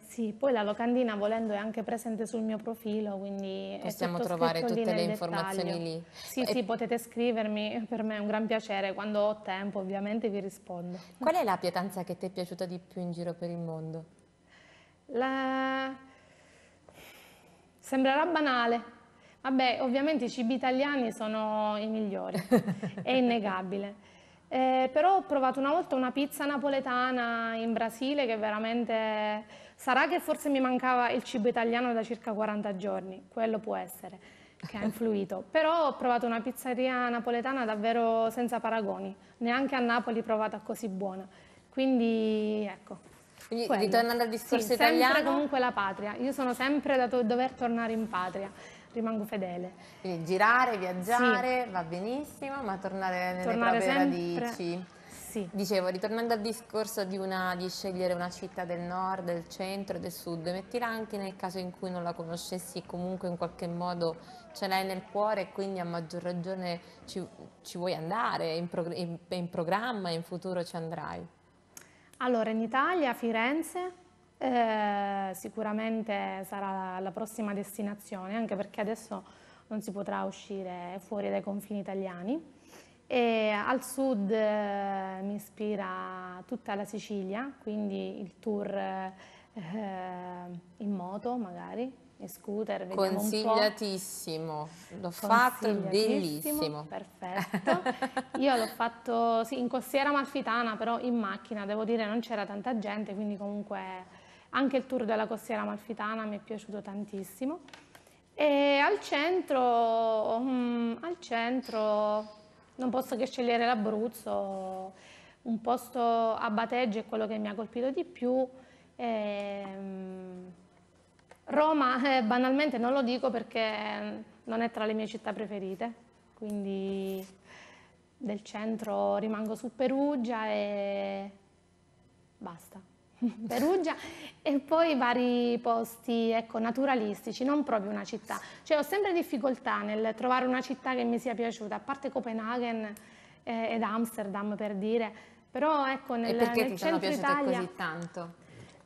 Sì, poi la locandina volendo è anche presente sul mio profilo, quindi possiamo trovare tutte le informazioni lì. Sì, e... sì, potete scrivermi, per me è un gran piacere, quando ho tempo ovviamente vi rispondo. Qual è la pietanza che ti è piaciuta di più in giro per il mondo? La... Sembrerà banale, Vabbè, ovviamente i cibi italiani sono i migliori, è innegabile. Eh, però ho provato una volta una pizza napoletana in Brasile che veramente... Sarà che forse mi mancava il cibo italiano da circa 40 giorni, quello può essere, che ha influito. Però ho provato una pizzeria napoletana davvero senza paragoni, neanche a Napoli provata così buona. Quindi ecco. Quindi, ritornando al discorso sì, italiano... Sempre comunque la patria, io sono sempre da dover tornare in patria rimango fedele. Quindi girare, viaggiare sì. va benissimo, ma tornare nelle tornare proprie sempre... radici. Sì. Dicevo, ritornando al discorso di, una, di, scegliere una città del nord, del centro, del sud, mettila anche nel caso in cui non la conoscessi, comunque in qualche modo ce l'hai nel cuore e quindi a maggior ragione ci, ci vuoi andare, in, prog in, in programma, in futuro ci andrai. Allora, in Italia, Firenze, eh, sicuramente sarà la prossima destinazione, anche perché adesso non si potrà uscire fuori dai confini italiani. E al sud eh, mi ispira tutta la Sicilia, quindi il tour eh, in moto magari, in scooter. Consigliatissimo, l'ho fatto, è bellissimo. Perfetto. Io l'ho fatto sì, in costiera malfitana, però in macchina, devo dire non c'era tanta gente, quindi comunque anche il tour della costiera amalfitana mi è piaciuto tantissimo. E al centro, um, al centro non posso che scegliere l'Abruzzo, un posto a Bateggio è quello che mi ha colpito di più. E, um, Roma, eh, banalmente, non lo dico perché non è tra le mie città preferite, quindi del centro rimango su Perugia e basta. Perugia e poi vari posti ecco, naturalistici, non proprio una città. Cioè ho sempre difficoltà nel trovare una città che mi sia piaciuta, a parte Copenaghen eh, ed Amsterdam per dire, però ecco nel, e perché nel ti sono piaciute Italia, così tanto?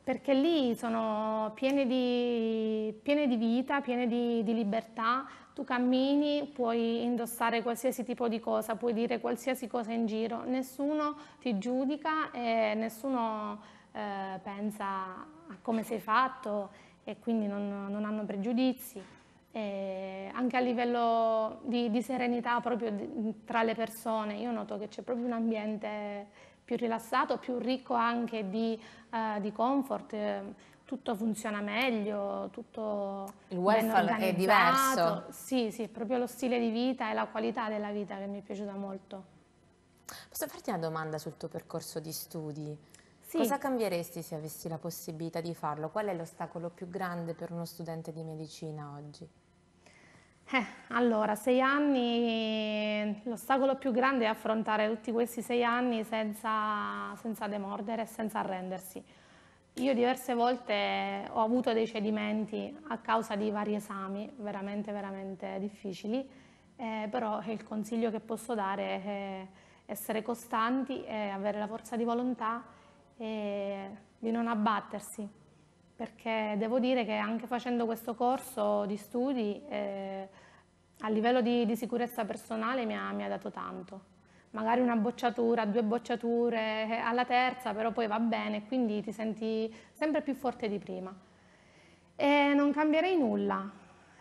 Perché lì sono piene di, piene di vita, piene di, di libertà, tu cammini, puoi indossare qualsiasi tipo di cosa, puoi dire qualsiasi cosa in giro, nessuno ti giudica e nessuno eh, pensa a come sei fatto e quindi non, non hanno pregiudizi. E anche a livello di, di serenità proprio di, tra le persone, io noto che c'è proprio un ambiente più rilassato, più ricco anche di, eh, di comfort, eh, tutto funziona meglio, tutto Il welfare è diverso. Sì, sì, proprio lo stile di vita e la qualità della vita che mi è piaciuta molto. Posso farti una domanda sul tuo percorso di studi? Sì. Cosa cambieresti se avessi la possibilità di farlo? Qual è l'ostacolo più grande per uno studente di medicina oggi? Eh, allora, sei anni, l'ostacolo più grande è affrontare tutti questi sei anni senza, senza demordere, senza arrendersi. Io diverse volte ho avuto dei cedimenti a causa di vari esami, veramente, veramente difficili, eh, però il consiglio che posso dare è essere costanti e avere la forza di volontà e di non abbattersi, perché devo dire che anche facendo questo corso di studi eh, a livello di, di, sicurezza personale mi ha, mi ha dato tanto. Magari una bocciatura, due bocciature, eh, alla terza però poi va bene, quindi ti senti sempre più forte di prima. E non cambierei nulla,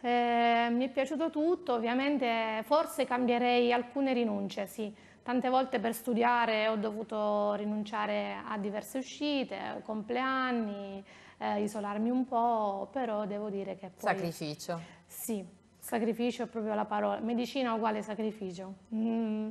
eh, mi è piaciuto tutto, ovviamente forse cambierei alcune rinunce, sì, Tante volte per studiare ho dovuto rinunciare a diverse uscite, compleanni, eh, isolarmi un po', però devo dire che poi... Sacrificio. Sì, sacrificio è proprio la parola. Medicina uguale sacrificio. Mm.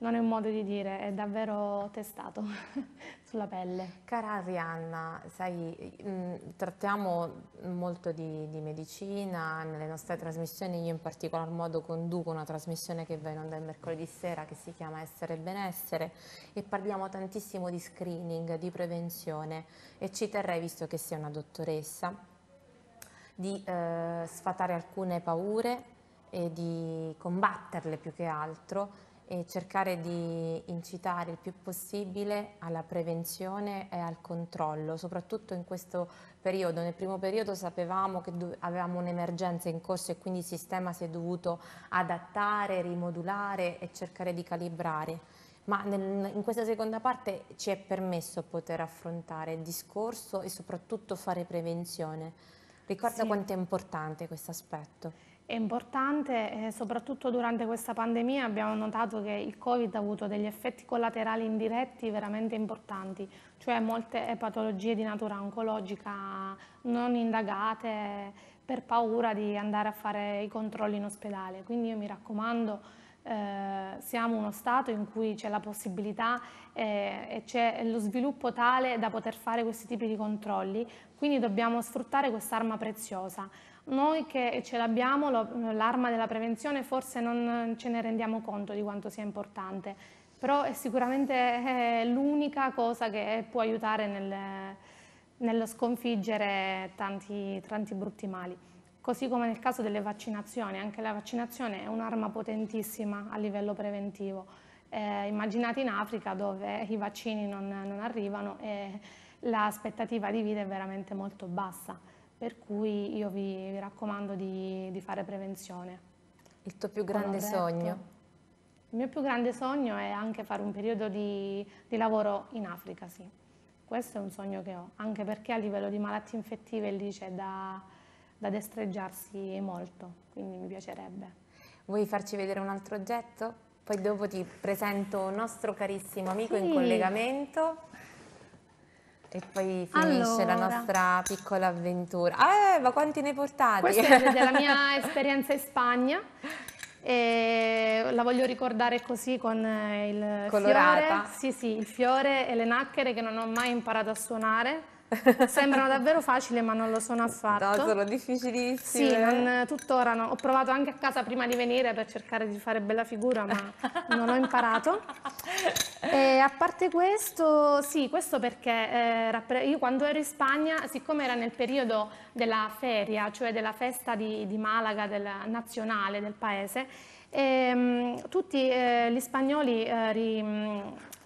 Non è un modo di dire, è davvero testato sulla pelle. Cara Arianna, sai, mm, trattiamo molto di, di, medicina, nelle nostre trasmissioni io in particolar modo conduco una trasmissione che va in onda il mercoledì sera che si chiama Essere e Benessere e parliamo tantissimo di screening, di prevenzione e ci terrei, visto che sei una dottoressa, di eh, sfatare alcune paure e di combatterle più che altro e cercare di incitare il più possibile alla prevenzione e al controllo, soprattutto in questo periodo. Nel primo periodo sapevamo che avevamo un'emergenza in corso e quindi il sistema si è dovuto adattare, rimodulare e cercare di calibrare. Ma nel, in questa seconda parte ci è permesso poter affrontare il discorso e soprattutto fare prevenzione. Ricorda sì. quanto è importante questo aspetto. È importante, eh, soprattutto durante questa pandemia abbiamo notato che il Covid ha avuto degli effetti collaterali indiretti veramente importanti, cioè molte eh, patologie di natura oncologica non indagate per paura di andare a fare i controlli in ospedale. Quindi io mi raccomando, eh, siamo uno Stato in cui c'è la possibilità eh, e c'è lo sviluppo tale da poter fare questi tipi di controlli, quindi dobbiamo sfruttare quest'arma preziosa. Noi che ce l'abbiamo, l'arma della prevenzione, forse non ce ne rendiamo conto di quanto sia importante, però è sicuramente eh, l'unica cosa che può aiutare nel, nello sconfiggere tanti, tanti brutti mali. Così come nel caso delle vaccinazioni, anche la vaccinazione è un'arma potentissima a livello preventivo. Eh, immaginate in Africa dove i vaccini non, non arrivano e l'aspettativa di vita è veramente molto bassa per cui io vi, vi raccomando di, di, fare prevenzione. Il tuo più grande sogno? Il mio più grande sogno è anche fare un periodo di, di lavoro in Africa, sì. Questo è un sogno che ho, anche perché a livello di malattie infettive lì c'è da, da destreggiarsi molto, quindi mi piacerebbe. Vuoi farci vedere un altro oggetto? Poi dopo ti presento un nostro carissimo amico sì. in collegamento. E poi finisce allora. la nostra piccola avventura. Ah, eh, ma quanti ne portate? Questa è della mia esperienza in Spagna. E la voglio ricordare così con eh, il Colorata. fiore. Sì, sì, il fiore e le nacchere che non ho mai imparato a suonare Sembrano davvero facili ma non lo sono affatto. No, sono difficilissime. Sì, non, eh, tuttora no. Ho provato anche a casa prima di venire per cercare di fare bella figura ma non ho imparato. E a parte questo, sì, questo perché eh, io quando ero in Spagna, siccome era nel periodo della feria, cioè della festa di, di Malaga del, nazionale del paese, e, um, tutti eh, gli spagnoli eh, ri,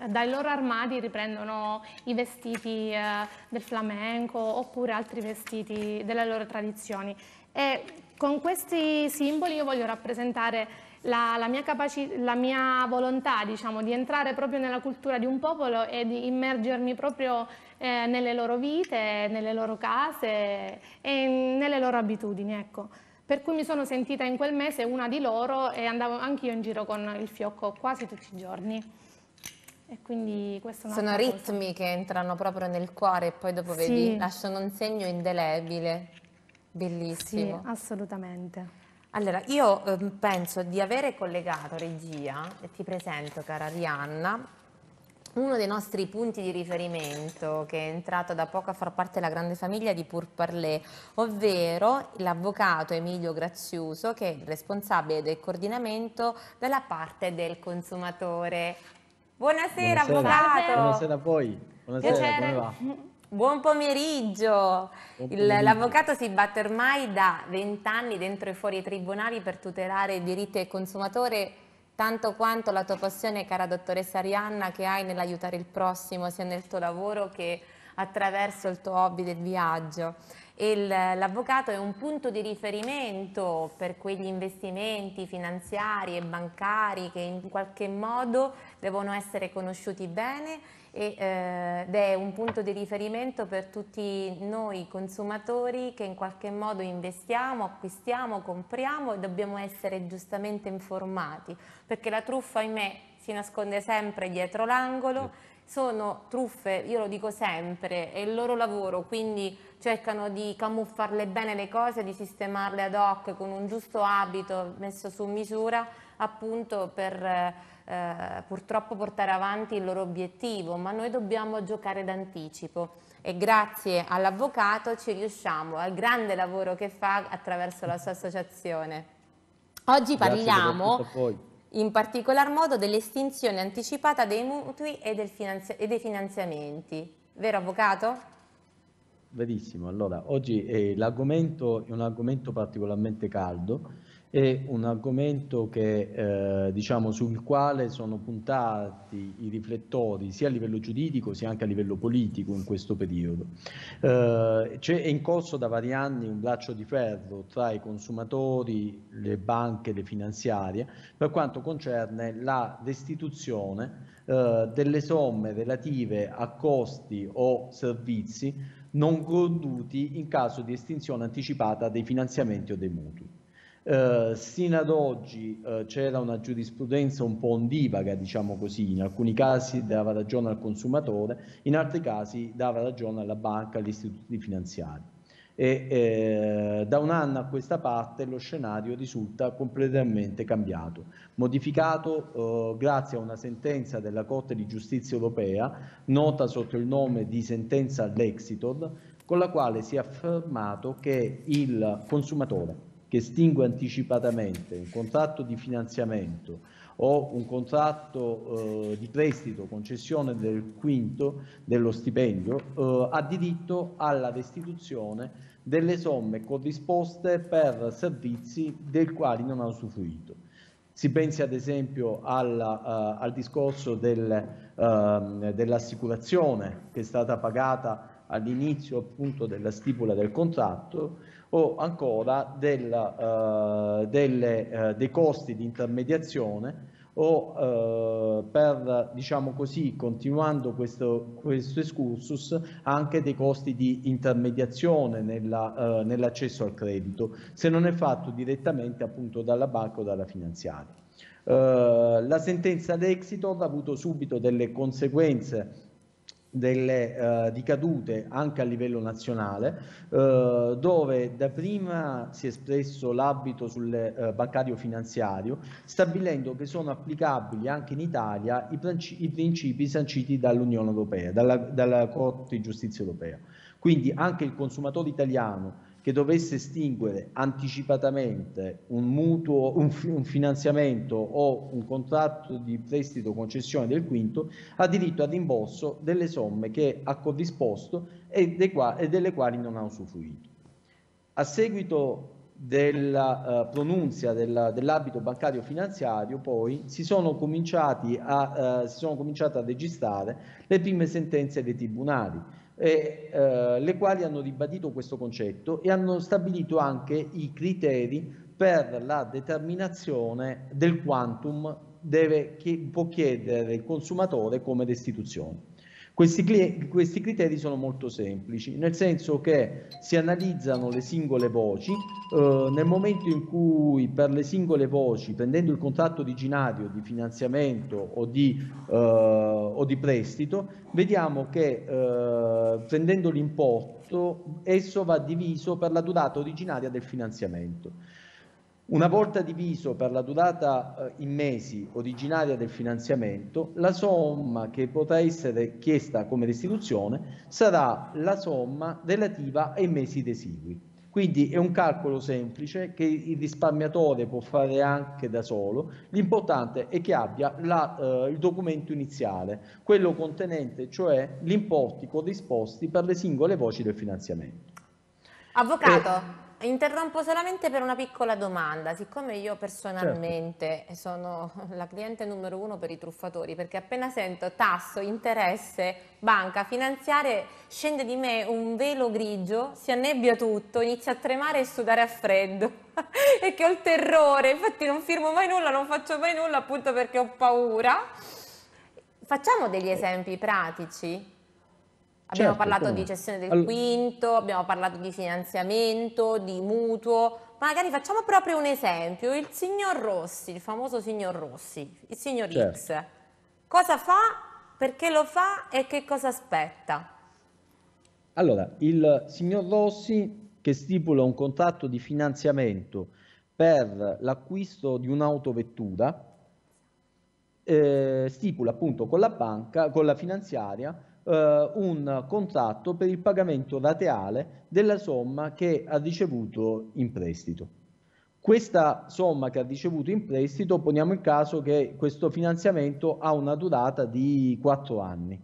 dai loro armadi riprendono i vestiti eh, del flamenco oppure altri vestiti delle loro tradizioni. E con questi simboli io voglio rappresentare la, la, mia, la mia, volontà diciamo, di entrare proprio nella cultura di un popolo e di immergermi proprio eh, nelle loro vite, nelle loro case e nelle loro abitudini. Ecco. Per cui mi sono sentita in quel mese una di loro e andavo anch'io in giro con il fiocco quasi tutti i giorni. E quindi questo è Sono ritmi cosa. che entrano proprio nel cuore e poi dopo sì. vedi, lasciano un segno indelebile, bellissimo. Sì, assolutamente. Allora, io ehm, penso di avere collegato regia, e ti presento cara Rianna, uno dei nostri punti di riferimento che è entrato da poco a far parte della grande famiglia di Pourparlé, ovvero l'avvocato Emilio Graziuso che è il responsabile del coordinamento della parte del consumatore. Buonasera, Buonasera. avvocato. Buonasera a voi. Buonasera, Buonasera. come va? Buon pomeriggio. pomeriggio. L'avvocato si batte ormai da vent'anni dentro e fuori i tribunali per tutelare i diritti del consumatore tanto quanto la tua passione, cara dottoressa Arianna, che hai nell'aiutare il prossimo sia nel tuo lavoro che attraverso il tuo hobby del viaggio l'avvocato è un punto di riferimento per quegli investimenti finanziari e bancari che in qualche modo devono essere conosciuti bene e, eh, ed è un punto di riferimento per tutti noi consumatori che in qualche modo investiamo, acquistiamo, compriamo e dobbiamo essere giustamente informati perché la truffa ahimè si nasconde sempre dietro l'angolo sono truffe, io lo dico sempre, è il loro lavoro, quindi cercano di camuffarle bene le cose, di sistemarle ad hoc con un giusto abito messo su misura appunto per eh, purtroppo portare avanti il loro obiettivo, ma noi dobbiamo giocare d'anticipo e grazie all'avvocato ci riusciamo, al grande lavoro che fa attraverso la sua associazione. Oggi parliamo in particolar modo dell'estinzione anticipata dei mutui e, e, dei finanziamenti. Vero Avvocato? Verissimo, allora oggi eh, l'argomento è un argomento particolarmente caldo è un argomento che, eh, diciamo, sul quale sono puntati i riflettori sia a livello giuridico sia anche a livello politico in questo periodo. Eh, c'è in corso da vari anni un braccio di ferro tra i consumatori, le banche, le finanziarie per quanto concerne la restituzione eh, delle somme relative a costi o servizi non goduti in caso di estinzione anticipata dei finanziamenti o dei mutui. Eh, sino ad oggi eh, c'era una giurisprudenza un po' ondivaga, diciamo così, in alcuni casi dava ragione al consumatore, in altri casi dava ragione alla banca, agli istituti finanziari. E, eh, da un anno a questa parte lo scenario risulta completamente cambiato, modificato eh, grazie a una sentenza della Corte di Giustizia europea, nota sotto il nome di sentenza Lexitor, con la quale si è affermato che il consumatore che estingue anticipatamente un contratto di finanziamento o un contratto eh, di prestito, concessione del quinto dello stipendio, eh, ha diritto alla restituzione delle somme corrisposte per servizi del quali non ha usufruito. Si pensi ad esempio alla, uh, al discorso del, uh, dell'assicurazione che è stata pagata all'inizio appunto della stipula del contratto o ancora del, eh, delle, eh, dei costi di intermediazione o eh, per, diciamo così, continuando questo, questo excursus, anche dei costi di intermediazione nella, eh, nell'accesso al credito, se non è fatto direttamente appunto dalla banca o dalla finanziaria. Eh, la sentenza d'Exitor ha avuto subito delle conseguenze delle uh, ricadute anche a livello nazionale, uh, dove dapprima si è espresso l'abito sul uh, bancario finanziario, stabilendo che sono applicabili anche in Italia i, principi, i principi sanciti dall'Unione Europea, dalla, dalla Corte di Giustizia Europea. Quindi anche il consumatore italiano che dovesse estinguere anticipatamente un mutuo, un, un, finanziamento o un contratto di prestito concessione del quinto, ha diritto a rimborso delle somme che ha corrisposto e, e delle quali non ha usufruito. A seguito della uh, pronunzia del, dell'abito bancario finanziario, poi si sono, cominciati a, uh, si sono cominciate a registrare le prime sentenze dei tribunali e, eh, le quali hanno ribadito questo concetto e hanno stabilito anche i criteri per la determinazione del quantum deve, che può chiedere il consumatore come restituzione. Questi, questi criteri sono molto semplici, nel senso che si analizzano le singole voci, eh, nel momento in cui per le singole voci, prendendo il contratto originario di finanziamento o di, eh, o di prestito, vediamo che eh, prendendo l'importo esso va diviso per la durata originaria del finanziamento. Una volta diviso per la durata eh, in mesi originaria del finanziamento, la somma che potrà essere chiesta come restituzione sarà la somma relativa ai mesi residui. Quindi è un calcolo semplice che il risparmiatore può fare anche da solo, l'importante è che abbia la, eh, il documento iniziale, quello contenente cioè gli importi corrisposti per le singole voci del finanziamento. Avvocato, Interrompo solamente per una piccola domanda, siccome io certo. personalmente certo. sono la cliente numero uno per i truffatori, perché appena sento tasso, interesse, banca, finanziare, scende di me un velo grigio, si annebbia tutto, inizia a tremare e sudare a freddo, e che ho il terrore, infatti non firmo mai nulla, non faccio mai nulla appunto perché ho paura. Facciamo degli esempi pratici? Abbiamo certo, parlato come... di cessione del All... quinto, abbiamo parlato di finanziamento, di mutuo, magari facciamo proprio un esempio, il signor Rossi, il famoso signor Rossi, il signor certo. X, cosa fa, perché lo fa e che cosa aspetta? Allora, il signor Rossi che stipula un contratto di finanziamento per l'acquisto di un'autovettura, eh, stipula appunto con la banca, con la finanziaria, eh, un contratto per il pagamento rateale della somma che ha ricevuto in prestito. Questa somma che ha ricevuto in prestito, poniamo in caso che questo finanziamento ha una durata di 4 anni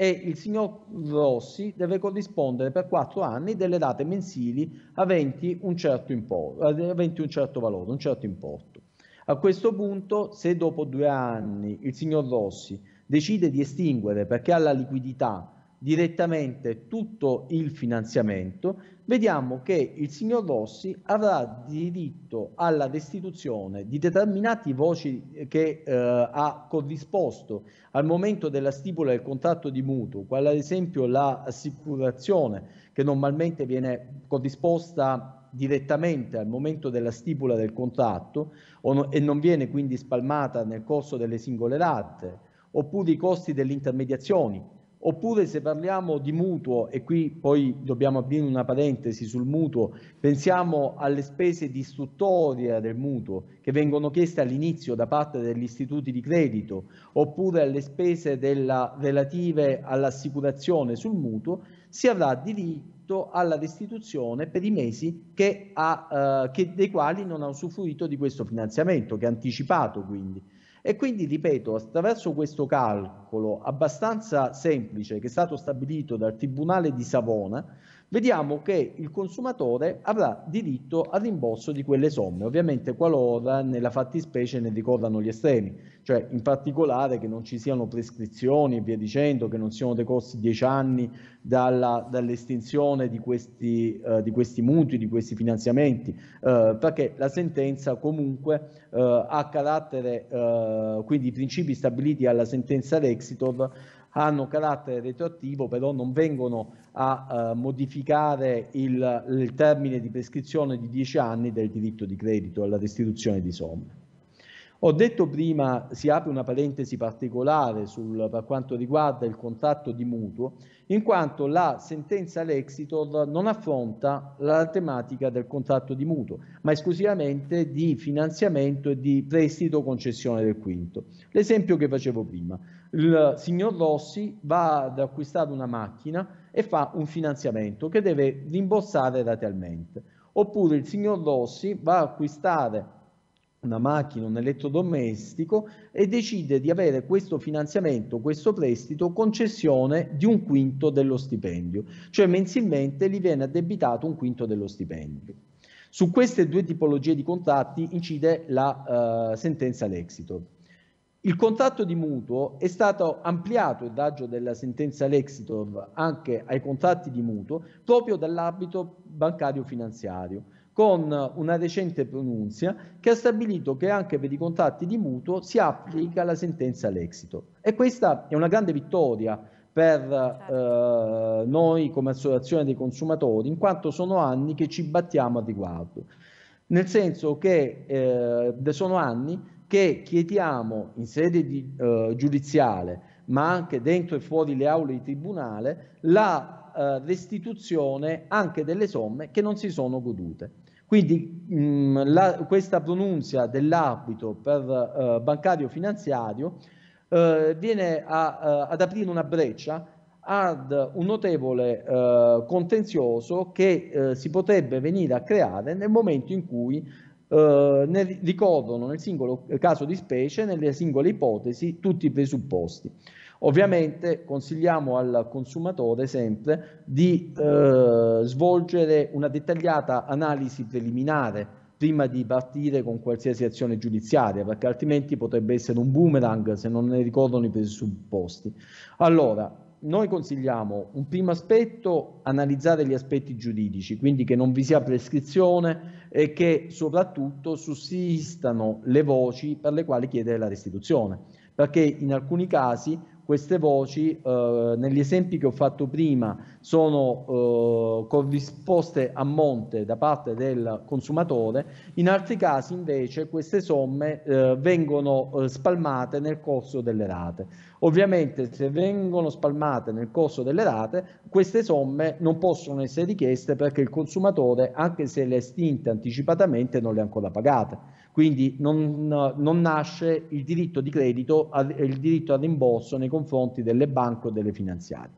e il signor Rossi deve corrispondere per 4 anni delle date mensili aventi un certo, importo, aventi un certo valore, un certo importo. A questo punto, se dopo due anni il signor Rossi decide di estinguere perché ha la liquidità direttamente tutto il finanziamento, vediamo che il signor Rossi avrà diritto alla restituzione di determinati voci eh, che eh, ha corrisposto al momento della stipula del contratto di mutuo, quale ad esempio l'assicurazione che normalmente viene corrisposta direttamente al momento della stipula del contratto no, e non viene quindi spalmata nel corso delle singole rate, oppure i costi delle intermediazioni, oppure se parliamo di mutuo, e qui poi dobbiamo aprire una parentesi sul mutuo, pensiamo alle spese di istruttoria del mutuo che vengono chieste all'inizio da parte degli istituti di credito, oppure alle spese della, relative all'assicurazione sul mutuo, si avrà diritto alla restituzione per i mesi che ha, eh, che, dei quali non ha usufruito di questo finanziamento, che è anticipato quindi. E quindi, ripeto, attraverso questo calcolo abbastanza semplice che è stato stabilito dal Tribunale di Savona, vediamo che il consumatore avrà diritto al rimborso di quelle somme, ovviamente qualora nella fattispecie ne ricordano gli estremi, cioè in particolare che non ci siano prescrizioni e via dicendo, che non siano decorsi 10 anni dalla, dall'estinzione di questi, eh, di questi, mutui, di questi finanziamenti, eh, perché la sentenza comunque eh, ha carattere, eh, quindi i principi stabiliti alla sentenza d'exitor, hanno carattere retroattivo, però non vengono a eh, modificare il, il, termine di prescrizione di 10 anni del diritto di credito alla restituzione di somme. Ho detto prima, si apre una parentesi particolare sul, per quanto riguarda il contratto di mutuo, in quanto la sentenza Lexitor non affronta la tematica del contratto di mutuo, ma esclusivamente di finanziamento e di prestito concessione del quinto. L'esempio che facevo prima, il signor Rossi va ad acquistare una macchina e fa un finanziamento che deve rimborsare ratealmente. Oppure il signor Rossi va ad acquistare una macchina, un elettrodomestico e decide di avere questo finanziamento, questo prestito, concessione di un quinto dello stipendio, cioè mensilmente gli viene addebitato un quinto dello stipendio. Su queste due tipologie di contratti incide la eh, sentenza Lexitor. Il contratto di mutuo è stato ampliato il raggio della sentenza Lexitor anche ai contratti di mutuo proprio dall'ambito bancario finanziario, con una recente pronunzia che ha stabilito che anche per i contratti di mutuo si applica la sentenza Lexitor. E questa è una grande vittoria per certo. eh, noi come associazione dei consumatori, in quanto sono anni che ci battiamo a riguardo. Nel senso che eh, sono anni che chiediamo in sede di, eh, giudiziale, ma anche dentro e fuori le aule di tribunale, la eh, restituzione anche delle somme che non si sono godute. Quindi mh, mm, la, questa pronunzia dell'abito per eh, bancario finanziario eh, viene a, eh, ad aprire una breccia ad un notevole eh, contenzioso che eh, si potrebbe venire a creare nel momento in cui eh, ricorrono nel singolo caso di specie, nelle singole ipotesi, tutti i presupposti. Ovviamente consigliamo al consumatore sempre di eh, svolgere una dettagliata analisi preliminare prima di partire con qualsiasi azione giudiziaria, perché altrimenti potrebbe essere un boomerang se non ne ricordano i presupposti. Allora, noi consigliamo un primo aspetto, analizzare gli aspetti giuridici, quindi che non vi sia prescrizione e che soprattutto sussistano le voci per le quali chiedere la restituzione, perché in alcuni casi queste voci, eh, negli esempi che ho fatto prima, sono eh, corrisposte a monte da parte del consumatore, in altri casi invece queste somme eh, vengono eh, spalmate nel corso delle rate. Ovviamente se vengono spalmate nel corso delle rate, queste somme non possono essere richieste perché il consumatore, anche se le ha estinte anticipatamente, non le ha ancora pagate. Quindi non, non nasce il diritto di credito, il diritto ad rimborso nei confronti delle banche o delle finanziarie.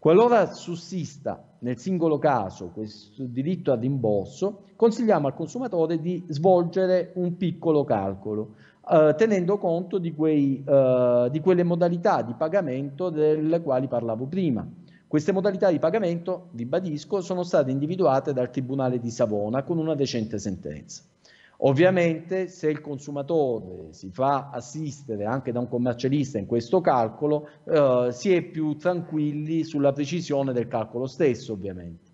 Qualora sussista nel singolo caso questo diritto ad rimborso, consigliamo al consumatore di svolgere un piccolo calcolo, eh, tenendo conto di, quei, eh, di, quelle modalità di pagamento delle quali parlavo prima. Queste modalità di pagamento, ribadisco, sono state individuate dal Tribunale di Savona con una recente sentenza. Ovviamente se il consumatore si fa assistere anche da un commercialista in questo calcolo, eh, si è più tranquilli sulla precisione del calcolo stesso, ovviamente.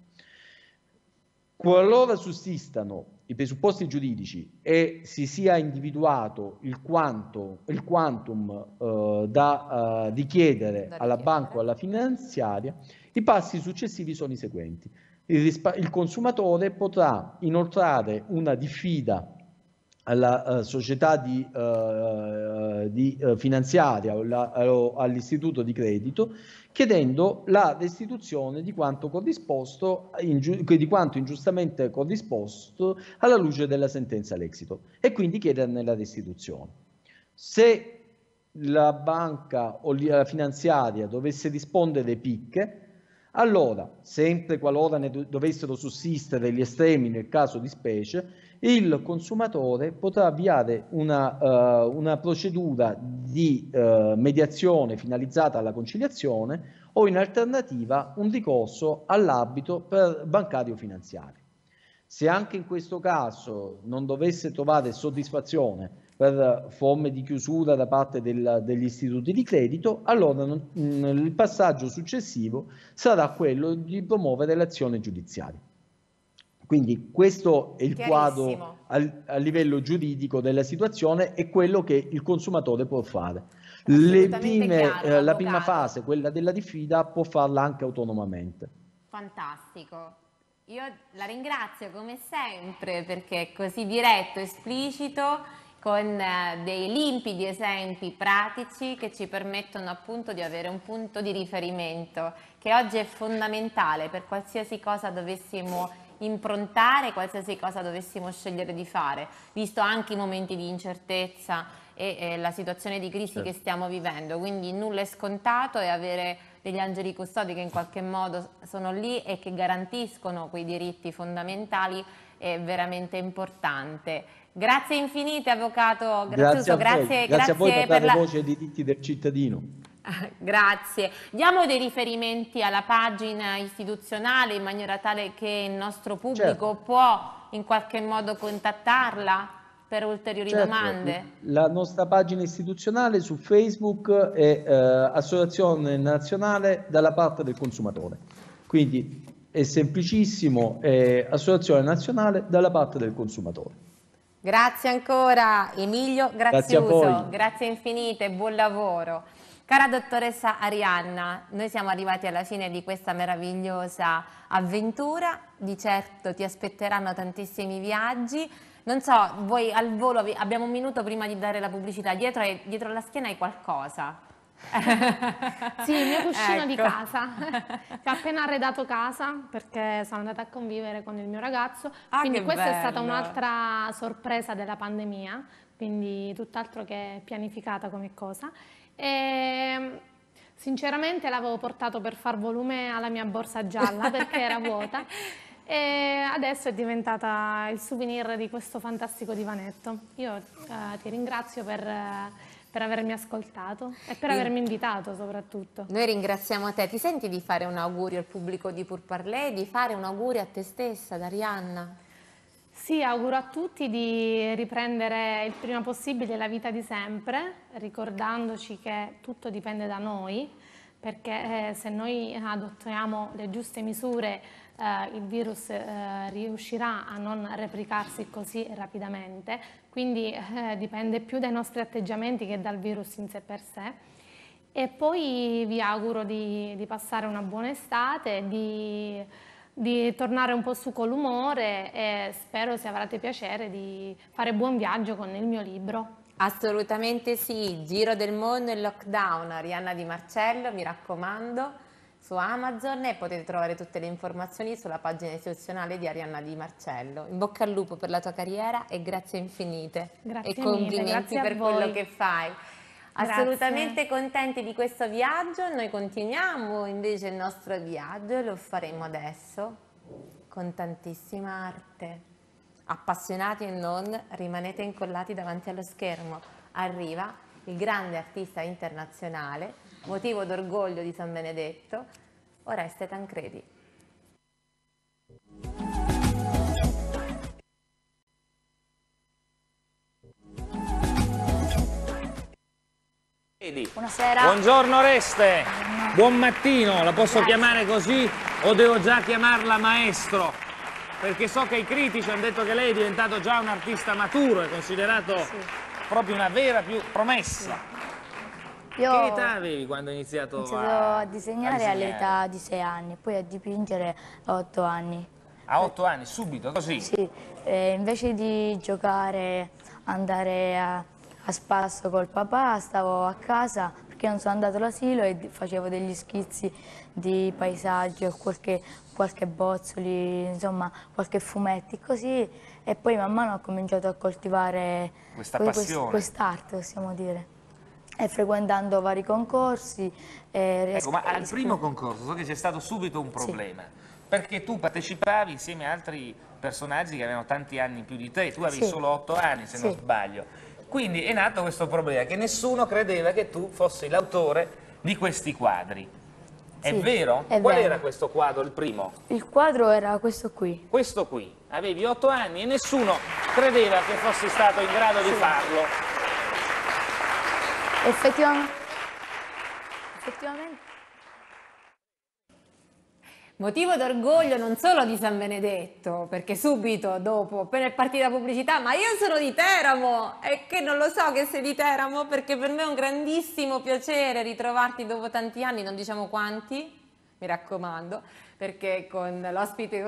Qualora sussistano i presupposti giuridici e si sia individuato il, quanto, il quantum eh, da eh, richiedere da alla banca o alla finanziaria, i passi successivi sono i seguenti. Il, il consumatore potrà inoltrare una diffida alla uh, società di, uh, di uh, finanziaria o all'istituto di credito chiedendo la restituzione di quanto, corrisposto, di quanto ingiustamente corrisposto alla luce della sentenza all'exito e quindi chiederne la restituzione. Se la banca o la finanziaria dovesse rispondere picche, allora, sempre qualora ne dovessero sussistere gli estremi nel caso di specie, il consumatore potrà avviare una, uh, una procedura di uh, mediazione finalizzata alla conciliazione o in alternativa un ricorso all'abito per bancario finanziario. Se anche in questo caso non dovesse trovare soddisfazione per forme di chiusura da parte del, degli istituti di credito, allora non, mh, il passaggio successivo sarà quello di promuovere l'azione giudiziaria. Quindi questo è il quadro al, a livello giuridico della situazione e quello che il consumatore può fare. Prime, chiaro, eh, la prima fase, quella della diffida, può farla anche autonomamente. Fantastico. Io la ringrazio come sempre perché è così diretto, esplicito, con eh, dei limpidi esempi pratici che ci permettono appunto di avere un punto di riferimento che oggi è fondamentale per qualsiasi cosa dovessimo improntare qualsiasi cosa dovessimo scegliere di fare, visto anche i momenti di incertezza e eh, la situazione di crisi certo. che stiamo vivendo. Quindi nulla è scontato e avere degli angeli custodi che in qualche modo sono lì e che garantiscono quei diritti fondamentali è veramente importante. Grazie infinite, avvocato Grazzuso, grazie, grazie, grazie, grazie, a voi per, per la voce dei diritti del cittadino. Grazie. Diamo dei riferimenti alla pagina istituzionale in maniera tale che il nostro pubblico certo. può in qualche modo contattarla per ulteriori certo. domande. La nostra pagina istituzionale su Facebook è eh, Associazione Nazionale dalla parte del consumatore. Quindi è semplicissimo, è Associazione Nazionale dalla parte del consumatore. Grazie ancora Emilio Graziuso, grazie, grazie infinite, buon lavoro. Cara dottoressa Arianna, noi siamo arrivati alla fine di questa meravigliosa avventura, di certo ti aspetteranno tantissimi viaggi, non so, voi al volo abbiamo un minuto prima di dare la pubblicità, dietro, è, dietro la schiena hai qualcosa? sì, il mio cuscino ecco. di casa, che ho appena arredato casa perché sono andata a convivere con il mio ragazzo, ah, quindi questa bello. è stata un'altra sorpresa della pandemia, quindi tutt'altro che pianificata come cosa. E, ehm, sinceramente l'avevo portato per far volume alla mia borsa gialla perché era vuota. E adesso è diventata il souvenir di questo fantastico divanetto. Io eh, ti ringrazio per... Eh, per avermi ascoltato e per avermi invitato soprattutto. Noi ringraziamo te. Ti senti di fare un augurio al pubblico di Pur Parlé, di fare un augurio a te stessa, ad Arianna? Sì, auguro a tutti di riprendere il prima possibile la vita di sempre, ricordandoci che tutto dipende da noi, perché eh, se noi adottiamo le giuste misure eh, il virus eh, riuscirà a non replicarsi così rapidamente, quindi eh, dipende più dai nostri atteggiamenti che dal virus in sé per sé. E poi vi auguro di, di passare una buona estate, di di tornare un po' su con l'umore e spero se avrete piacere di fare buon viaggio con il mio libro. Assolutamente sì, Giro del Mondo in Lockdown, Arianna Di Marcello, mi raccomando, su Amazon e potete trovare tutte le informazioni sulla pagina istituzionale di Arianna Di Marcello. In bocca al lupo per la tua carriera e grazie infinite. Grazie e complimenti mille, per quello che fai. Assolutamente contenti di questo viaggio, noi continuiamo invece il nostro viaggio e lo faremo adesso con tantissima arte. Appassionati e non, rimanete incollati davanti allo schermo. Arriva il grande artista internazionale, motivo d'orgoglio di San Benedetto, Oreste Tancredi. Buonasera. Buongiorno Oreste. Buon mattino, la posso Grazie. chiamare così o devo già chiamarla maestro? Perché so che i critici hanno detto che lei è diventato già un artista maturo, è considerato sì. proprio una vera più promessa. Sì. Io che età avevi quando hai iniziato, iniziato a, a disegnare, disegnare. all'età di sei anni, poi a dipingere a otto anni. A otto anni, subito, così? Sì, eh, invece di giocare, andare a a spasso col papà, stavo a casa perché non sono andato all'asilo e facevo degli schizzi di paesaggi o qualche, qualche bozzoli, insomma qualche fumetti così e poi man mano ho cominciato a coltivare questa passione, quest'arte possiamo dire. E frequentando vari concorsi. Eh, ecco, ma al primo concorso so che c'è stato subito un problema. Sì perché tu partecipavi insieme a altri personaggi che avevano tanti anni più di te, tu avevi sì. solo otto anni se sì. non sbaglio. Quindi è nato questo problema, che nessuno credeva che tu fossi l'autore di questi quadri. È sì, vero? È Qual vero. era questo quadro, il primo? Il quadro era questo qui. Questo qui. Avevi otto anni e nessuno credeva che fossi stato in grado sì. di farlo. Effettivamente. Effettivamente. Motivo d'orgoglio non solo di San Benedetto, perché subito dopo, appena è partita la pubblicità, ma io sono di Teramo e che non lo so che sei di Teramo perché per me è un grandissimo piacere ritrovarti dopo tanti anni, non diciamo quanti, mi raccomando, perché con l'ospite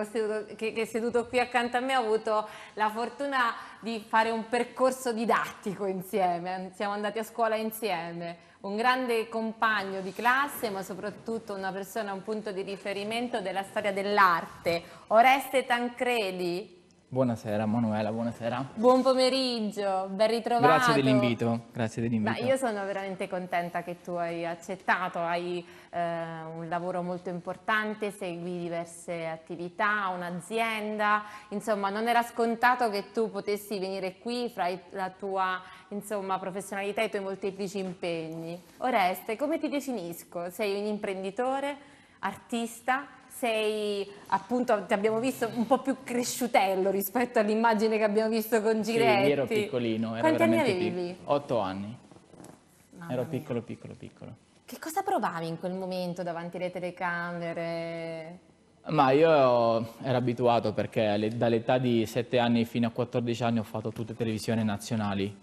che, che, è seduto qui accanto a me ho avuto la fortuna di fare un percorso didattico insieme, siamo andati a scuola insieme. Un grande compagno di classe, ma soprattutto una persona, un punto di riferimento della storia dell'arte, Oreste Tancredi. Buonasera Manuela, buonasera. Buon pomeriggio, ben ritrovato. Grazie dell'invito, grazie dell'invito. io sono veramente contenta che tu hai accettato, hai eh, un lavoro molto importante, segui diverse attività, un'azienda, insomma non era scontato che tu potessi venire qui fra la tua insomma, professionalità e i tuoi molteplici impegni. Oreste, come ti definisco? Sei un imprenditore, artista, sei appunto, ti abbiamo visto un po' più cresciutello rispetto all'immagine che abbiamo visto con Giretti. Sì, ero piccolino, ero Quanti anni avevi? Otto anni. Mamma ero mia. piccolo, piccolo, piccolo. Che cosa provavi in quel momento davanti alle telecamere? Ma io ero abituato perché dall'età di 7 anni fino a 14 anni ho fatto tutte televisioni nazionali,